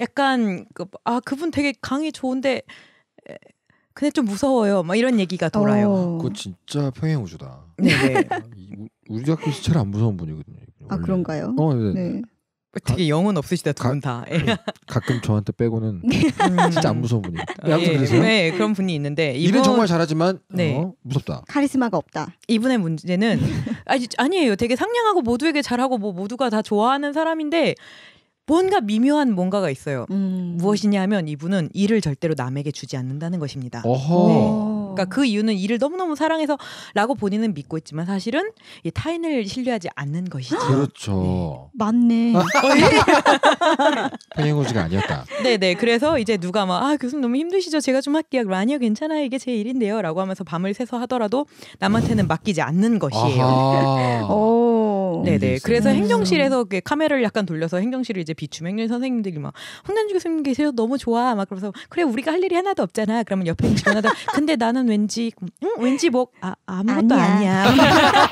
약간 그, 아 그분 되게 강의 좋은데 근데 좀 무서워요. 막 이런 얘기가 돌아요. 어. 그거 진짜 평행 우주다. 네. 아, 우리 학교에서 제일 안 무서운 분이거든요. 아 원래. 그런가요? 어, 네. 네. 네. 되게 영혼 없으시다 두분 다. 예. 가끔 저한테 빼고는 네. <laughs> 진짜 안 무서운 분이. 예, 그 네, 그런 분이 있는데 이분, 일은 정말 잘하지만 어, 네. 어, 무섭다. 카리스마가 없다. 이분의 문제는 <laughs> 아니, 아니에요. 되게 상냥하고 모두에게 잘하고 뭐 모두가 다 좋아하는 사람인데 뭔가 미묘한 뭔가가 있어요. 음. 무엇이냐 하면 이분은 일을 절대로 남에게 주지 않는다는 것입니다. 네. 그러니까 그 이유는 일을 너무너무 사랑해서라고 본인은 믿고 있지만 사실은 타인을 신뢰하지 않는 것이죠. 그렇죠. 네. 맞네. 편의고지가 <laughs> 아니었다. 네네. 네. 그래서 이제 누가 막 아 교수님 너무 힘드시죠? 제가 좀 할게요. 그 아니요 괜찮아요. 이게 제 일인데요. 라고 하면서 밤을 새서 하더라도 남한테는 맡기지 않는 것이에요. 어. 네네. 음, 그래서 음. 행정실에서 그 카메라를 약간 돌려서 행정실을 이제 비추 행정 선생님들이 막 홍남주 교수님 계세요 너무 좋아 막 그러면서 그래 우리가 할 일이 하나도 없잖아. 그러면 옆에 있는 직원하다 <laughs> 근데 나는 왠지 응? 왠지 뭐 아, 아무것도 아니야. 아니야.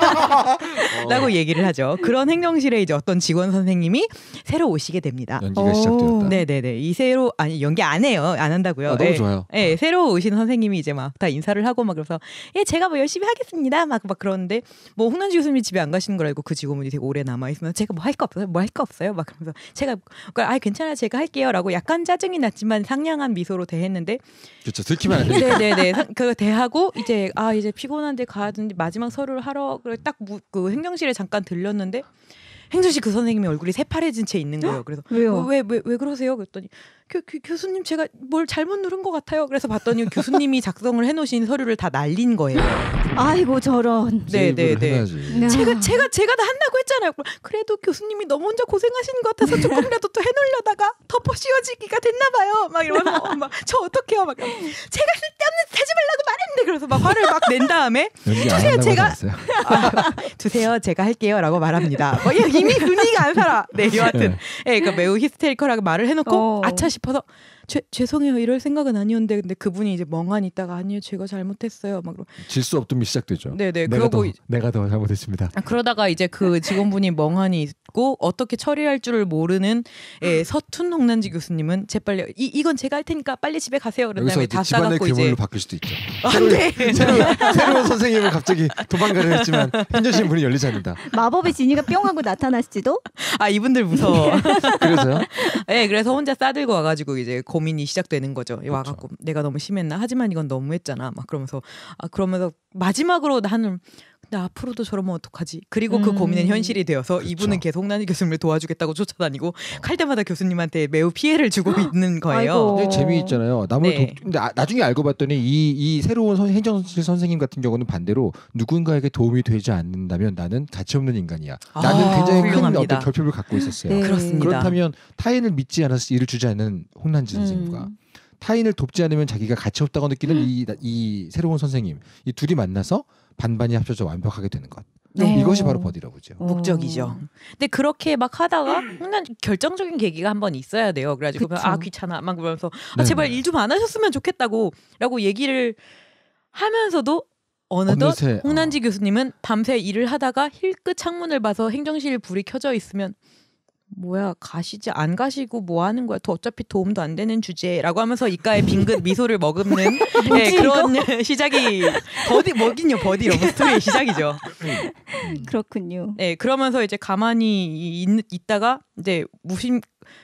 <laughs> 라고 어. 얘기를 하죠. 그런 행정실에 이제 어떤 직원 선생님이 새로 오시게 됩니다. 연기가 시작되었다. 어, 네네네. 이 새로 아니 연기 안 해요. 안 한다고요. 아, 너무 예, 좋아요. 예, 아. 새로 오신 선생님이 이제 막 다 인사를 하고 막 그래서 예 제가 뭐 열심히 하겠습니다. 막 막 그러는데 뭐 홍남주 교수님이 집에 안 가시는 걸 알고 그 직원 구문이 되게 오래 남아 있으면 제가 뭐 할 거 없어요? 뭐 할 거 없어요? 막 그러면서 제가 그러니까 아 괜찮아 제가 할게요라고 약간 짜증이 났지만 상냥한 미소로 대했는데 그렇죠 들키면 안 돼. 네네네 그 대하고 이제 아 이제 피곤한데 가야 되는데 마지막 서류를 하러 딱그 행정실에 잠깐 들렸는데 행정실 그 선생님이 얼굴이 새파래진 채 있는 거예요. 그래서 왜왜왜 왜, 왜 그러세요? 그랬더니 교, 교, 수님 제가 뭘 잘못 누른 것 같아요. 그래서 봤더니 교수님이 작성을 해놓으신 서류를 다 날린 거예요. 아이고 저런. 네네네. 네, 네. 네. 제가 제가 제가 다 한다고 했잖아요. 그래도 교수님이 너무 혼자 고생하시는 것 같아서 조금이라도 또 해놓으려다가 덮어 씌워지기가 됐나봐요. 막 이러면서 어, 막저 어떡해요. 막 제가 쓸데없는 사지 말라고 말했는데 그래서 막 화를 막 낸 다음에 주세요 제가 <laughs> 주세요 제가 할게요라고 말합니다. 뭐 이미 분위기가 안 살아. 네 여하튼 예 네, 그러니까 매우 히스테리컬하게 말을 해놓고 어. 아차 싶어서. 죄, 죄송해요 이럴 생각은 아니었는데 근데 그분이 이제 멍하니 있다가 아니요 제가 잘못했어요 막 질수 없던이 시작되죠. 네네 네. 내가 그러고 더, 이- 내가 더 잘못했습니다. 아, 그러다가 이제 그 직원분이 멍하니 있고 어떻게 처리할 줄을 모르는 예, 서툰 홍난지 교수님은 재빨리 이 이건 제가 할 테니까 빨리 집에 가세요. 그런 여기서 다음에 이제 집안의 싸갖고 이제 로 바뀔 수도 있죠. 안돼 <laughs> 아, 네. 새로운, 새로운 선생님을 갑자기 도망가려 했지만 힘주신 분이 열리지 않는다. 마법의 지니가 뿅 하고 나타났지도아 이분들 무서워. <laughs> 그래서 예, 그래서 혼자 싸들고 와가지고 이제 거, 고민이 시작되는 거죠. 그렇죠. 와갖고 내가 너무 심했나? 하지만 이건 너무했잖아. 막 그러면서 아 그러면서 마지막으로 나는 나 앞으로도 저러면 어떡하지? 그리고 음. 그 고민은 음. 현실이 되어서 그렇죠. 이분은 계속 홍난희 교수님을 도와주겠다고 쫓아다니고 어. 칼 때마다 교수님한테 매우 피해를 주고 아, 있는 거예요. 근데 재미있잖아요. 나머 네. 독, 근데 아, 나중에 알고 봤더니 이, 이 새로운 행정실 선생님 같은 경우는 반대로 누군가에게 도움이 되지 않는다면 나는 가치 없는 인간이야. 아, 나는 굉장히 훌륭합니다. 큰 어떤 결핍을 갖고 있었어요. 네. 그렇습니다. 그렇다면 타인을 믿지 않아서 일을 주지 않는 홍난지 음. 선생님과 타인을 돕지 않으면 자기가 가치 없다고 느끼는 이, 이 새로운 선생님 이 둘이 만나서 반반이 합쳐져 완벽하게 되는 것. 네. 네. 이것이 바로 버디라고 죠 어. 목적이죠. 근데 그렇게 막 하다가 그냥 결정적인 계기가 한번 있어야 돼요. 그래가지고 그쵸. 아 귀찮아 막 그러면서 아 네, 제발 네. 일좀 안 하셨으면 좋겠다고라고 얘기를 하면서도 어느덧 어. 홍난지 어. 교수님은 밤새 일을 하다가 힐끗 창문을 봐서 행정실 불이 켜져 있으면 뭐야 가시지 안 가시고 뭐 하는 거야 또 어차피 도움도 안 되는 주제라고 하면서 이가에 빙긋 미소를 머금는 <laughs> 네, 그런 <laughs> 시작이 버디 먹긴요 버디 러브 스토리의 시작이죠 음. 그렇군요 네 그러면서 이제 가만히 있, 다가 이제 무심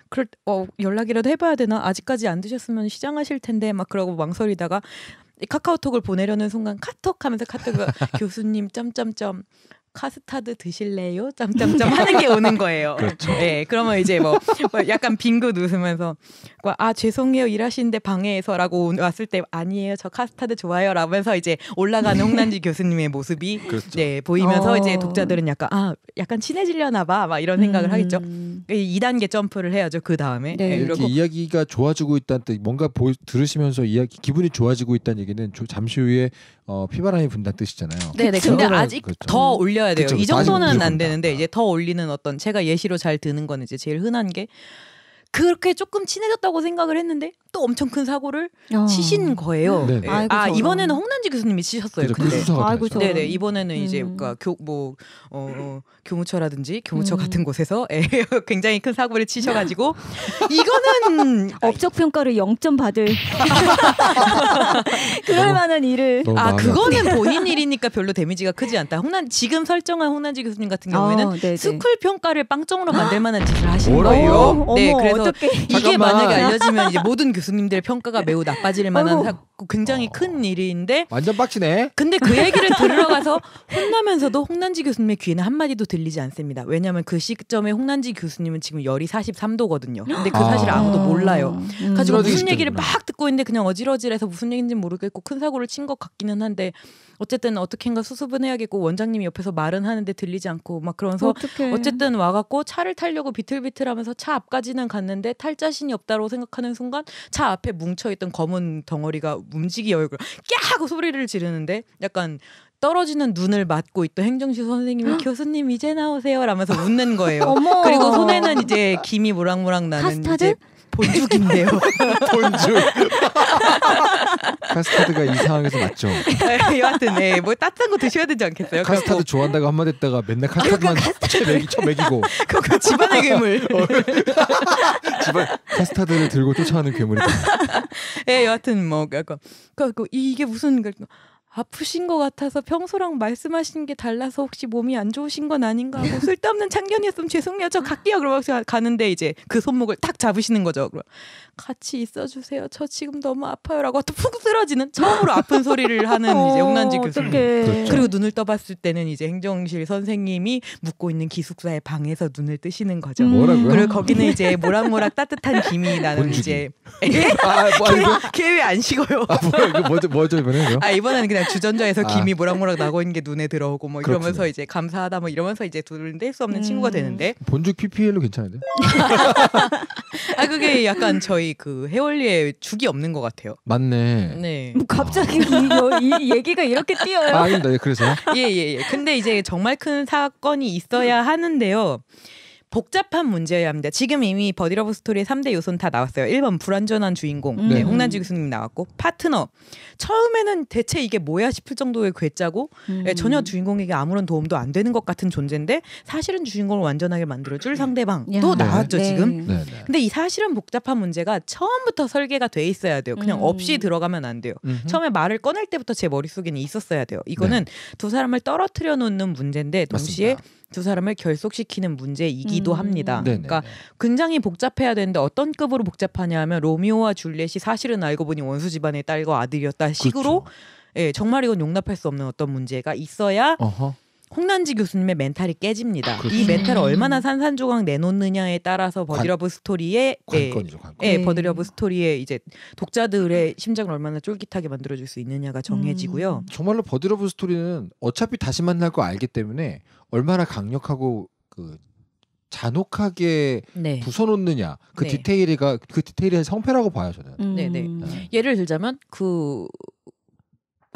그럴 어 연락이라도 해봐야 되나 아직까지 안 드셨으면 시장하실 텐데 막 그러고 망설이다가 카카오톡을 보내려는 순간 카톡 하면서 카톡 <laughs> 교수님 점점점 카스타드 드실래요? 짬짬짬 하는 게 오는 거예요. <laughs> 그렇죠. 네, 그러면 이제 뭐, 뭐 약간 빙긋 웃으면서 아 죄송해요 일하시는데 방해해서라고 왔을 때 아니에요 저 카스타드 좋아요 라면서 이제 올라가는 <laughs> 홍난지 교수님의 모습이 그렇죠. 네 보이면서 어... 이제 독자들은 약간 아 약간 친해지려나 봐 막 이런 생각을 음... 하겠죠. 2단계 점프를 해야죠 그 다음에 네. 네, 이렇게 이야기가 좋아지고 있다는 뭔가 보, 들으시면서 이야기 기분이 좋아지고 있다는 얘기는 잠시 후에 어, 피바람이 분다 뜻이잖아요. 네, 네. 근데 아직 그렇죠. 더 올려야 돼요. 그렇이 정도는 안 되는데 이제 더 올리는 어떤 제가 예시로 잘 드는 건 이제 제일 흔한 게 그렇게 조금 친해졌다고 생각을 했는데 또 엄청 큰 사고를 아. 치신 네. 거예요. 네. 예. 아이고, 아저 이번에는 홍난지 교수님이 치셨어요. 그죠, 그 근데 아이고, 저 네네 이번에는 음. 이제 그러니까 교뭐 어, 어 음. 교무처라든지 교무처 음. 같은 곳에서 에, 예, <laughs> 굉장히 큰 사고를 치셔가지고 <laughs> 이거는 <laughs> 업적 평가를 0점 받을 그럴 만한 일을 아 그거는 본인 일이니까 별로 데미지가 크지 않다. 홍난 지금 설정한 홍난지 교수님 같은 어, 경우에는 아, 스쿨 평가를 빵점으로 만들 만한 짓을 하신 거예요. 네, 그래서 어떡해. 이게 만 만약에 알려지면 이제 모든 교수 교수님들의 평가가 매우 나빠질 만한 사, 굉장히 어. 큰 일인데 완전 빡치네. 근데 그 얘기를 <laughs> 들어가서 혼나면서도 홍난지 교수님의 귀에는 한 마디도 들리지 않습니다. 왜냐하면 그 시점에 홍난지 교수님은 지금 열이 43도거든요. 근데 그 아. 사실 을 아무도 몰라요. 음. 가지고 무슨 얘기를 막 듣고 있는데 그냥 어지러질해서 무슨 얘기인지 모르겠고 큰 사고를 친 것 같기는 한데 어쨌든 어떻게인가 수습은 해야겠고 원장님이 옆에서 말은 하는데 들리지 않고 막 그러면서 어떡해. 어쨌든 와갖고 차를 타려고 비틀비틀하면서 차 앞까지는 갔는데 탈 자신이 없다고 생각하는 순간 차 앞에 뭉쳐있던 검은 덩어리가 움직이어 얼굴 깨 하고 소리를 지르는데 약간 떨어지는 눈을 맞고 있던 행정실 선생님이 교수님 이제 나오세요 라면서 웃는 거예요. 그리고 손에는 이제 김이 모락모락 나는 카스타드? 이제 본죽인데요. <laughs> 본죽. <laughs> 카스타드가 이 상황에서 맞죠. 네, 여하튼 네, 뭐 따뜻한 거 드셔야 되지 않겠어요? 카스타드 뭐 좋아한다고 한마디 했다가 맨날 아, 그러니까 카스타드만 쳐먹이, 고 <laughs> 그거 집안의 괴물. 집안 카스타드를 들고 쫓아오는 괴물이다. 예, 네, 여하튼 뭐그러그 이게 무슨 그러니까, 아프신 것 같아서 평소랑 말씀하신 게 달라서 혹시 몸이 안 좋으신 건 아닌가 하고 <laughs> 쓸데없는 참견이었으면 죄송해요. 저 갈게요. 그러고 가는데 이제 그 손목을 탁 잡으시는 거죠. 그럼 같이 있어주세요. 저 지금 너무 아파요라고 또 푹 쓰러지는 처음으로 아픈 소리를 하는 이제 홍난지 <laughs> 어, 교수님. 그렇죠. 그리고 눈을 떠봤을 때는 이제 행정실 선생님이 묵고 있는 기숙사의 방에서 눈을 뜨시는 거죠. 음. 뭐라고요? 그리고 거기는 이제 모락모락 따뜻한 김이 나는 이제 <laughs> 아, 뭐, 아, 개, 개회 안 식어요. 아, 뭐 이거 뭐죠, 뭐죠 이번에? 이아 이번에는 그냥 주전자에서 아. 김이 모락모락 나고 있는 게 눈에 들어오고 뭐 이러면서 그렇군요. 이제 감사하다 뭐 이러면서 이제 둘은 뗄수 없는 음. 친구가 되는데 본죽 PPL로 괜찮은데? <laughs> 아 그게 약간 저희 그 해월리에 죽이 없는 것 같아요. 맞네. 네. 뭐 갑자기 이이 얘기가 이렇게 뛰어요. 아, 닙니다 예, 그래서 예예예. 예, 예. 근데 이제 정말 큰 사건이 있어야 하는데요. 복잡한 문제 여야 합니다. 지금 이미 버디러브 스토리의 3대 요소는 다 나왔어요. 1번 불완전한 주인공, 음. 네, 네 홍난주 교수님 나왔고 파트너. 처음에는 대체 이게 뭐야 싶을 정도의 괴짜고 예, 음. 네, 전혀 주인공에게 아무런 도움도 안 되는 것 같은 존재인데 사실은 주인공을 완전하게 만들어줄 네. 상대방도 네. 나왔죠 지금. 네, 근데 이 사실은 복잡한 문제가 처음부터 설계가 돼 있어야 돼요. 그냥 음. 없이 들어가면 안 돼요. 음 처음에 말을 꺼낼 때부터 제 머릿속에는 있었어야 돼요. 이거는 두 사람을 떨어뜨려 놓는 문제인데 동시에 맞습니다. 두 사람을 결속시키는 문제이기도 음. 합니다. 네네. 네, 그러니까 네. 굉장히 복잡해야 되는데 어떤 급으로 복잡하냐 하면 로미오와 줄리엣이 사실은 알고 보니 원수 집안의 딸과 아들이었다 식으로 그렇죠. 예, 정말 이건 용납할 수 없는 어떤 문제가 있어야 어허. 홍난지 교수님의 멘탈이 깨집니다. 그렇죠. 이 멘탈을 음. 얼마나 산산조각 내놓느냐에 따라서 버디러브 스토리의 예, 관건이죠, 관건. 예, 네. 버디러브 스토리의 이제 독자들의 심장을 얼마나 쫄깃하게 만들어줄 수 있느냐가 정해지고요. 음. 정말로 버디러브 스토리는 어차피 다시 만날 거 알기 때문에 얼마나 강력하고 그 잔혹하게 네. 부숴놓느냐 그 네. 디테일이가 그 디테일의 성패라고 봐요 저는. 음. 네네. 네. 네. 음. 예를 들자면 그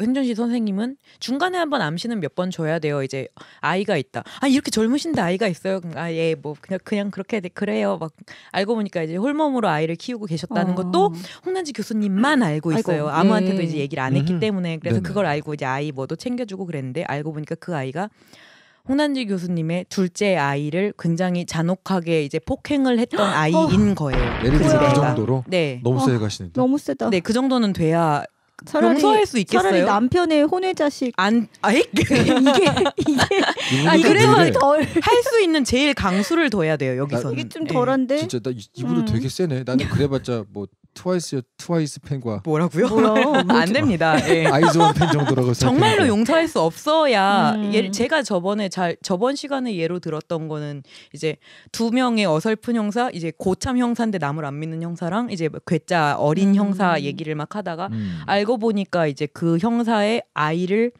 횡전시 선생님은 중간에 한번 암시는 몇 번 줘야 돼요. 이제 아이가 있다. 아 이렇게 젊으신데 아이가 있어요. 아예뭐 그냥 그냥 그렇게 그래요. 막 알고 보니까 이제 홀몸으로 아이를 키우고 계셨다는 어. 것도 홍난지 교수님만 알고 있어요. 아이고, 네. 아무한테도 이제 얘기를 안 했기 음 때문에 그래서 네네. 그걸 알고 이제 아이 뭐도 챙겨주고 그랬는데 알고 보니까 그 아이가 홍난지 교수님의 둘째 아이를 굉장히 잔혹하게 이제 폭행을 했던 어. 아이인 거예요. 예를 들어 그, 그 정도로? 네. 너무 어. 세게 가시니까. 너무 세다. 네, 그 정도는 돼야 차라리, 용서할 수 있겠어요? 차라리 남편의 혼외자식 안 아이 게 <laughs> 이게 아 <laughs> 그래서 덜할 수 있는 제일 강수를 둬야 돼요 아, 여기서 이게 좀 네. 덜한데 진짜 나 입으로 음. 되게 세네 나는 그래봤자 뭐 트와이스 트와이스 팬과 뭐라고요? <laughs> 안 됩니다. 예. 아이즈원 팬 정도라고 정말로 용서할 수 없어야 음. 예, 제가 저번에 잘 저번 시간에 예로 들었던 거는 이제 두 명의 어설픈 형사 이제 고참 형사인데 남을 안 믿는 형사랑 이제 뭐 괴짜 어린 음. 형사 얘기를 막 하다가 음. 알고 알고 보니까 이제 그 형사의 아이를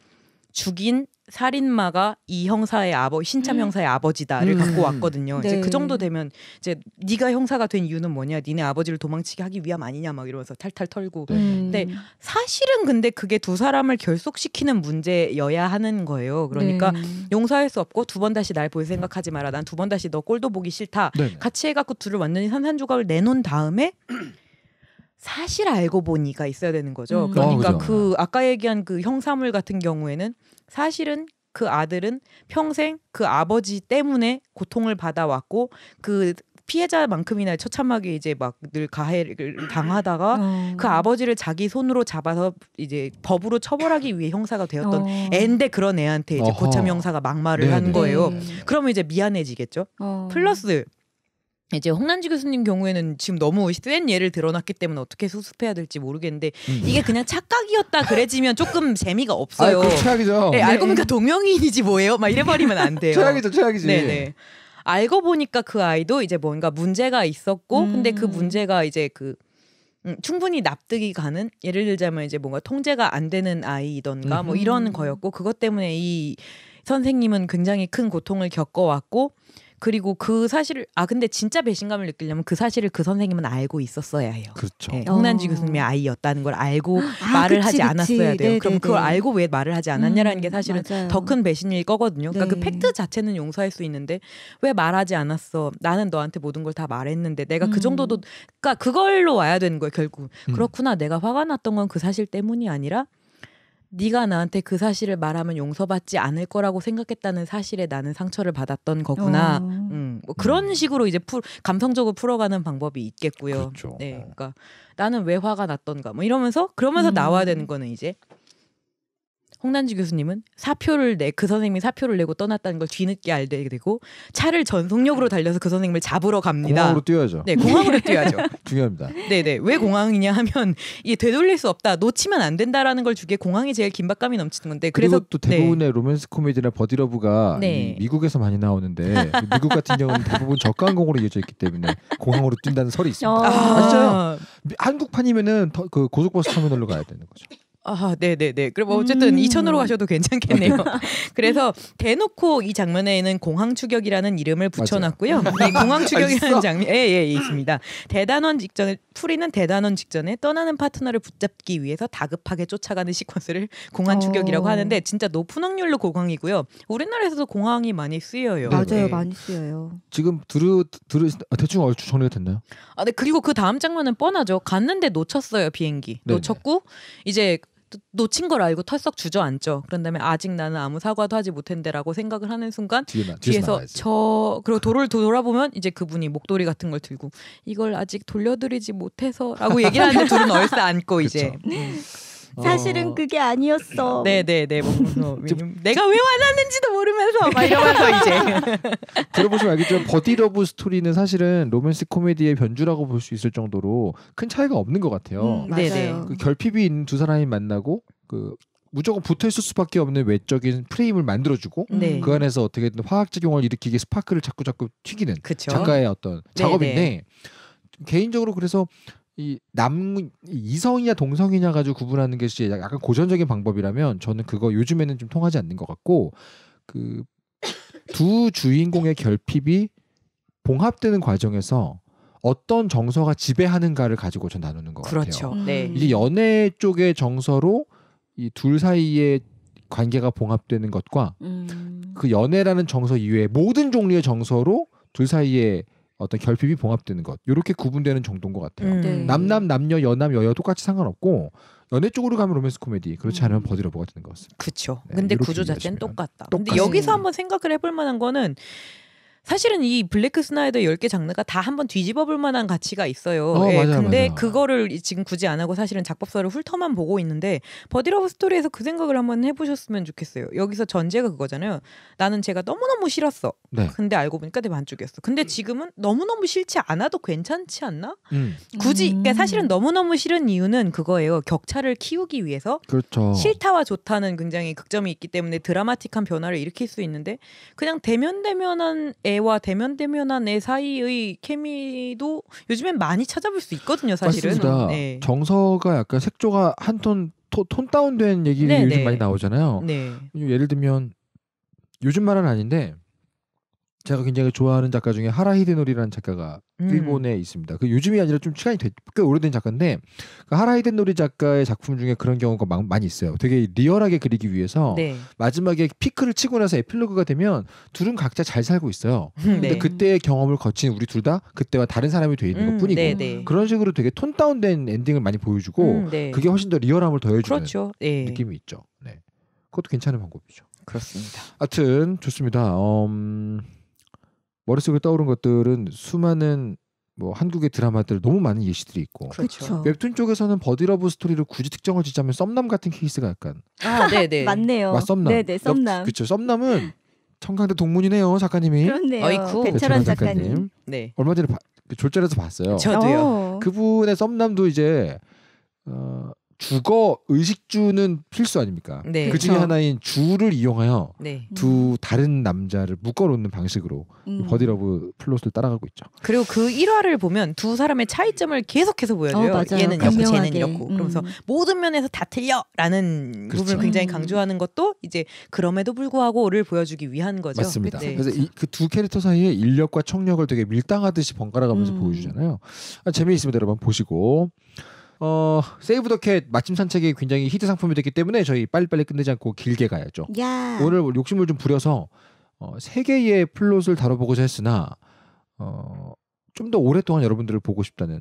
죽인 살인마가 이 형사의 아버 신참 음. 형사의 아버지다를 음. 갖고 왔거든요. 네. 이제 그 네. 정도 되면 이제 네가 형사가 된 이유는 뭐냐? 니네 아버지를 도망치게 하기 위함 아니냐 막 이러면서 탈탈 털고. 음. 근데 사실은 근데 그게 두 사람을 결속시키는 문제여야 하는 거예요. 그러니까 네. 용서할 수 없고 두 번 다시 날 볼 생각하지 마라. 난 두 번 다시 너 꼴도 보기 싫다. 네. 같이 해갖고 둘을 완전히 산산조각을 내놓은 다음에 사실 알고 보니가 있어야 되는 거죠. 음. 그러니까 어, 그 아까 얘기한 그 형사물 같은 경우에는 사실은 그 아들은 평생 그 아버지 때문에 고통을 받아왔고 그 피해자만큼이나 처참하게 이제 막 늘 가해를 당하다가 어. 그 아버지를 자기 손으로 잡아서 이제 법으로 처벌하기 위해 형사가 되었던 어. 앤데 그런 애한테 이제 어허. 고참 형사가 막말을 네네. 한 거예요. 네. 그러면 이제 미안해지겠죠. 어. 플러스 이제 홍남지 교수님 경우에는 지금 너무 센 예를 들어놨기 때문에 어떻게 수습해야 될지 모르겠는데 음. 이게 그냥 착각이었다 그래지면 조금 재미가 없어요. 아, 최악이죠. 네, 네, 알고 보니까 동명이인이지 뭐예요? 막 이래버리면 안 돼요. 최악이죠, 최악이지. 네네. 네. 알고 보니까 그 아이도 이제 뭔가 문제가 있었고 음. 근데 그 음. 문제가 이제 그 음, 충분히 납득이 가는 예를 들자면 이제 뭔가 통제가 안 되는 아이이던가 뭐 이런 음. 거였고 그것 때문에 이 선생님은 굉장히 큰 고통을 겪어왔고 그리고 그 사실을 아 근데 진짜 배신감을 느끼려면 그 사실을 그 선생님은 알고 있었어야 해요. 그렇죠. 예, 홍난지 어. 교수님의 아이였다는 걸 알고 아, <gasps> 말을 그치, 하지 않았어야 돼요. 네네네. 그럼 그걸 알고 왜 말을 하지 않았냐라는 음, 게 사실은 더 큰 배신일 거거든요. 그러니까 그 네. 그 팩트 자체는 용서할 수 있는데 왜 말하지 않았어? 나는 너한테 모든 걸 다 말했는데 내가 음. 그 정도도 음. 그러니까 그걸로 와야 되는 거예요 결국. 음. 그렇구나 내가 화가 났던 건 그 사실 때문이 아니라 네가 나한테 그 사실을 말하면 용서받지 않을 거라고 생각했다는 사실에 나는 상처를 받았던 거구나. 어. 음, 뭐 음. 그런 음. 식으로 이제 풀, 감성적으로 풀어가는 방법이 있겠고요. 그렇죠. 네, 어. 그러니까 나는 왜 화가 났던가 뭐 이러면서 그러면서 음. 나와야 되는 거는 이제 홍난주 교수님은 사표를 내 그 선생님이 사표를 내고 떠났다는 걸 뒤늦게 알게 되고 차를 전속력으로 달려서 그 선생님을 잡으러 갑니다. 공항으로 뛰어야죠. 네, 공항으로 뛰어야죠. <laughs> 중요합니다. 네, 네. 왜 공항이냐 하면 이게 되돌릴 수 없다. 놓치면 안 된다라는 걸주게 공항이 제일 긴박감이 넘치는 건데 그래서 또 대부분의 네. 로맨스 코미디나 버디러브가 네. 미국에서 많이 나오는데 미국 같은 경우는 대부분 저가항공으로 이어져 있기 때문에 공항으로 뛴다는 설이 있습니다. 아, 아 진짜요? 한국판이면은 그 고속버스 터미널로 가야 되는 거죠. 아, 네네네. 그럼 뭐 어쨌든 음. 이천으로 가셔도 괜찮겠네요. 아, 네. <laughs> 그래서 대놓고 이 장면에는 공항 추격이라는 이름을 붙여놨고요. <laughs> 이 공항 추격이라는 아, 장면, 예, 예, 예, 있습니다. 대단원 직전에 풀이는 대단원 직전에 떠나는 파트너를 붙잡기 위해서 다급하게 쫓아가는 시퀀스를 공항 추격이라고 어. 하는데 진짜 높은 확률로 공항이고요. 우리나라에서도 공항이 많이 쓰여요. 네, 맞아요, 네. 많이 쓰여요. 지금 두루 두루 아, 대충 얼추 정리가 됐나요? 아, 네. 그리고 그 다음 장면은 뻔하죠. 갔는데 놓쳤어요 비행기. 네네. 네. 놓쳤고 이제 놓친 걸 알고 털썩 주저앉죠. 그런 다음에 아직 나는 아무 사과도 하지 못했는데라고 생각을 하는 순간 뒤에만, 뒤에서 저 그리고 도를 돌아보면 이제 그분이 목도리 같은 걸 들고 이걸 아직 돌려드리지 못해서라고 얘기 하는데 <laughs> 둘은 얼싸 안고 이제. 음. 사실은 어. 그게 아니었어. 네네네. 먹으면 뭐 내가 왜 화났는지도 모르면서 막 이러면서 <laughs> 이제 들어보시면 알겠지만 버디러브 스토리는 사실은 로맨스 코미디의 변주라고 볼 수 있을 정도로 큰 차이가 없는 것 같아요. 음, 네, 네. 맞아요. 그 결핍이 있는 두 사람이 만나고 그 무조건 붙어 있을 수밖에 없는 외적인 프레임을 만들어주고 음. 네. 그 안에서 어떻게든 화학 작용을 일으키기 스파크를 자꾸 자꾸 튀기는 그쵸? 작가의 어떤 네, 작업인데 네네. 개인적으로 그래서 이남 이성이냐 동성이냐 가지고 구분하는 것이 약간 고전적인 방법이라면 저는 그거 요즘에는 좀 통하지 않는 것 같고 그 두 주인공의 결핍이 봉합되는 과정에서 어떤 정서가 지배하는가를 가지고 전 나누는 것 그렇죠. 같아요. 음. 네. 이제 연애 쪽의 정서로 이 둘 사이의 관계가 봉합되는 것과 음. 그 연애라는 정서 이외에 모든 종류의 정서로 둘 사이의 어떤 결핍이 봉합되는 것 이렇게 구분되는 정도인 것 같아요. 음. 네. 남남 남녀 여남 여여 똑같이 상관없고 연애 쪽으로 가면 로맨스 코미디 그렇지 음. 않으면 버디러버가 되는 것 같습니다. 그렇죠. 네, 근데 구조 자체는 똑같다. 똑같습니다. 근데 여기서 한번 생각을 해볼 만한 거는 사실은 이 블랙 스나이더 10개 장르가 다 한번 뒤집어 볼 만한 가치가 있어요. 어, 예, 맞아, 근데 맞아. 그거를 지금 굳이 안 하고 사실은 작법서를 훑어만 보고 있는데 버디러브 스토리에서 그 생각을 한번 해보셨으면 좋겠어요. 여기서 전제가 그거잖아요. 나는 제가 너무너무 싫었어. 네. 근데 알고 보니까 내 반쪽이었어. 근데 지금은 너무너무 싫지 않아도 괜찮지 않나? 음. 굳이 그러니까 음. 사실은 너무너무 싫은 이유는 그거예요. 격차를 키우기 위해서 그렇죠. 싫다와 좋다는 굉장히 극점이 있기 때문에 드라마틱한 변화를 일으킬 수 있는데 그냥 대면대면한 애 애와 대면 대면한 애 사이의 케미도 요즘엔 많이 찾아볼 수 있거든요, 사실은. 네. 정서가 약간 색조가 한 톤 톤 다운된 얘기가 네, 요즘 네. 많이 나오잖아요. 네. 예를 들면 요즘 말은 아닌데 제가 굉장히 좋아하는 작가 중에 하라 히데노리라는 작가가 음. 일본에 있습니다. 그 요즘이 아니라 좀 시간이 되, 꽤 오래된 작가인데 그 하라 히데노리 작가의 작품 중에 그런 경우가 마, 많이 있어요. 되게 리얼하게 그리기 위해서 네. 마지막에 피크를 치고 나서 에필로그가 되면 둘은 각자 잘 살고 있어요. <laughs> 네. 근데 그때의 경험을 거친 우리 둘 다 그때와 다른 사람이 돼 있는 음, 것뿐이고 네, 네, 그런 식으로 되게 톤 다운된 엔딩을 많이 보여주고 음, 네. 그게 훨씬 더 리얼함을 더해주는 그렇죠. 예. 느낌이 있죠. 네. 그것도 괜찮은 방법이죠. 그렇습니다. 하여튼 좋습니다. 음... 머릿속에 떠오른 것들은 수많은 뭐 한국의 드라마들 너무 많은 예시들이 있고 그렇죠. 그렇죠. 웹툰 쪽에서는 버디러브 스토리를 굳이 특정을 짓자면 썸남 같은 케이스가 약간 아 네네 네. <laughs> 맞네요 와, 썸남 네네 네, 썸남 그렇죠 썸남은 청강대 동문이네요 작가님이 그렇네요 어이쿠. 배철원 작가님. 작가님 네 얼마 전에 바, 그 졸자에서 봤어요 저도요 오. 어. 그분의 썸남도 이제 어, 주거 의식주는 필수 아닙니까? 네. 그 중에 하나인 주를 이용하여 네. 두 음. 다른 남자를 묶어놓는 방식으로 음. 버디러브 플롯을 따라가고 있죠. 그리고 그 일화를 보면 두 사람의 차이점을 계속해서 보여줘요. 어, 얘는 이렇고 쟤는 이렇고. 음. 그러면서 모든 면에서 다 틀려라는 그렇죠. 부분을 굉장히 음. 강조하는 것도 이제 그럼에도 불구하고를 보여주기 위한 거죠. 맞습니다. 네. 그래서 그두 캐릭터 사이에 인력과 청력을 되게 밀당하듯이 번갈아가면서 음. 보여주잖아요. 아, 재미있습니다, 여러분 보시고. 어, 세이브 더캣 마침 산책이 굉장히 히트 상품이 됐기 때문에 저희 빨리빨리 끝내지 않고 길게 가야죠. 야. 오늘 뭐 욕심을 좀 부려서 어, 세 개의 플롯을 다뤄보고자 했으나 어, 좀 더 오랫동안 여러분들을 보고 싶다는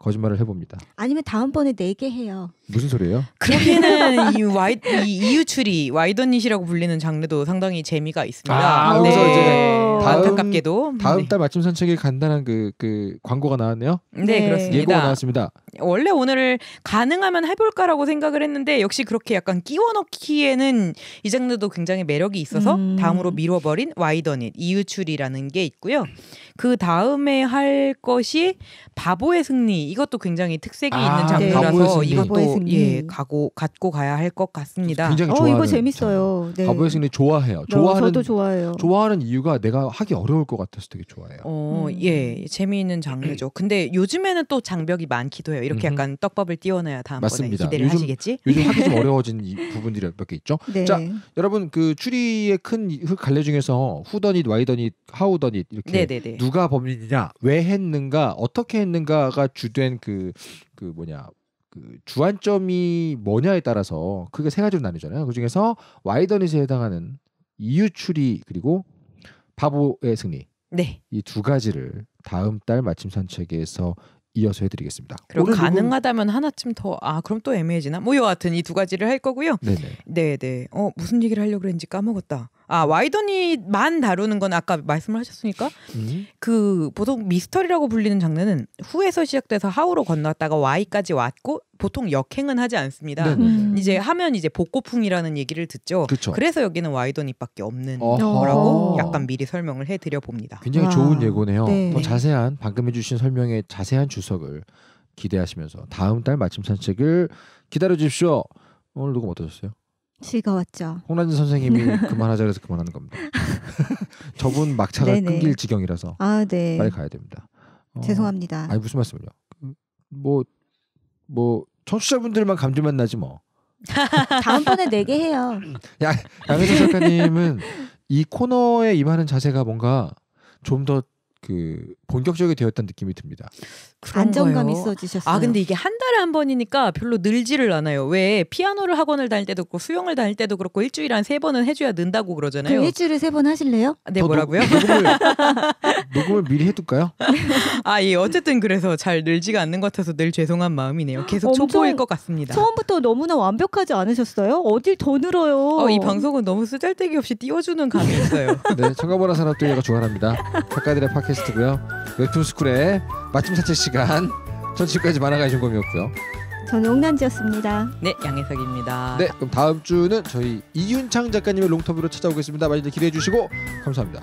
거짓말을 해봅니다. 아니면 다음번에 네 개 해요. 무슨 소리예요? 그러기는 <laughs> 이, 와이, 이유추리 와이던닛이라고 불리는 장르도 상당히 재미가 있습니다. 아, 네. 그래서 이제 네. 다음, 안타깝게도 다음 네. 달 맞춤 산책에 간단한 그, 그 광고가 나왔네요. 네, 네 그렇습니다. 예고가 나왔습니다. 원래 오늘 가능하면 해볼까라고 생각을 했는데 역시 그렇게 약간 끼워넣기에는 이 장르도 굉장히 매력이 있어서 음. 다음으로 미뤄버린 와이더닛 이유출이라는 게 있고요. 그 다음에 할 것이 바보의 승리 이것도 굉장히 특색이 아, 있는 네. 장르라서 네. 이것도 예, 예 가고 갖고 가야 할 것 같습니다. 굉장히 어, 좋아하는 이거 재밌어요. 네. 가보의 승리 좋아해요. 어, 좋아하는 저도 좋아해요. 좋아하는 이유가 내가 하기 어려울 것 같아서 되게 좋아해요. 어, 예, 음. 예 재미있는 장르죠. 근데 요즘에는 또 장벽이 많기도 해요. 이렇게 약간 떡밥을 띄워놔야 다음 맞습니다. 기대를 요즘, 하시겠지? 요즘 하기 좀 <laughs> 어려워진 부분들이 몇 개 있죠. 네. 자 여러분 그 추리의 큰 갈래 중에서 후더닛 와이더닛 하우더닛 이렇게 네네네. 네, 네. 누가 범인이냐 왜 했는가 어떻게 했는가가 주, 기록된 그 그 뭐냐 그 주안점이 뭐냐에 따라서 크게 세 가지로 나뉘잖아요. 그 중에서 와이더니스에 해당하는 이유추리 그리고 바보의 승리. 네. 이두 가지를 다음 달 마침 산책에서 이어서 해드리겠습니다. 그럼 가능하다면 하나쯤 더 아 그럼 또 애매해지나 뭐 여하튼 이 두 가지를 할 거고요. 네네. 네네. 네. 어 무슨 얘기를 하려고 그랬는지 까먹었다. 아 와이더니만 다루는 건 아까 말씀을 하셨으니까 음? 그 보통 미스터리라고 불리는 장르는 후에서 시작돼서 하우로 건너갔다가 와이까지 왔고 보통 역행은 하지 않습니다. 네, 네, 네. 음. 이제 하면 이제 복고풍이라는 얘기를 듣죠. 그쵸. 그래서 여기는 와이더니밖에 없는 어허. 거라고 약간 미리 설명을 해드려 봅니다. 굉장히 와. 아. 좋은 예고네요. 네. 더 자세한 방금 해주신 설명의 자세한 주석을 기대하시면서 다음 달 마침 산책을 기다려 주십시오. 오늘 녹음 어떠셨어요? 시가 왔죠 홍란진 선생님이 <laughs> 네. 그만하자 그래서 그만하는 겁니다. <laughs> 저분 막차가 네네. 끊길 지경이라서 아, 네. 빨리 가야 됩니다. 어, 죄송합니다. 아니 무슨 말씀이요? 뭐뭐 뭐 청취자분들만 감질만 나지 뭐. <laughs> 다음번에 내게 해요. 야, 양혜철 작가님은 이 코너에 임하는 자세가 뭔가 좀더그 본격적이 되었다는 느낌이 듭니다. 안정감 있어지셨어요. 아 근데 이게 한 달에 한 번이니까 별로 늘지를 않아요. 왜 피아노를 학원을 다닐 때도 그렇고 수영을 다닐 때도 그렇고 일주일에 한 세 번은 해줘야 는다고 그러잖아요. 일주일에 세 번 하실래요? 아, 네 뭐라고요? 녹음을, 녹음을 미리 해둘까요? <laughs> 아예 어쨌든 그래서 잘 늘지가 않는 것 같아서 늘 죄송한 마음이네요. 계속 초보일 것 같습니다. 처음부터 너무나 완벽하지 않으셨어요? 어딜 더 늘어요? 어, 이 방송은 너무 쓰잘데기 없이 띄워주는 감이 있어요. <laughs> 네, 청가보라 산업대회가 주관합니다. 작가들의 팟캐스트고요. 웹툰스쿨의 맛집 사채 시간 전 지금까지 만화가의 종검이었고요 저는 옥난지였습니다 네 양혜석입니다 네 그럼 다음 주는 저희 이윤창 작가님의 롱터뷰로 찾아오겠습니다 많이들 기대해 주시고 감사합니다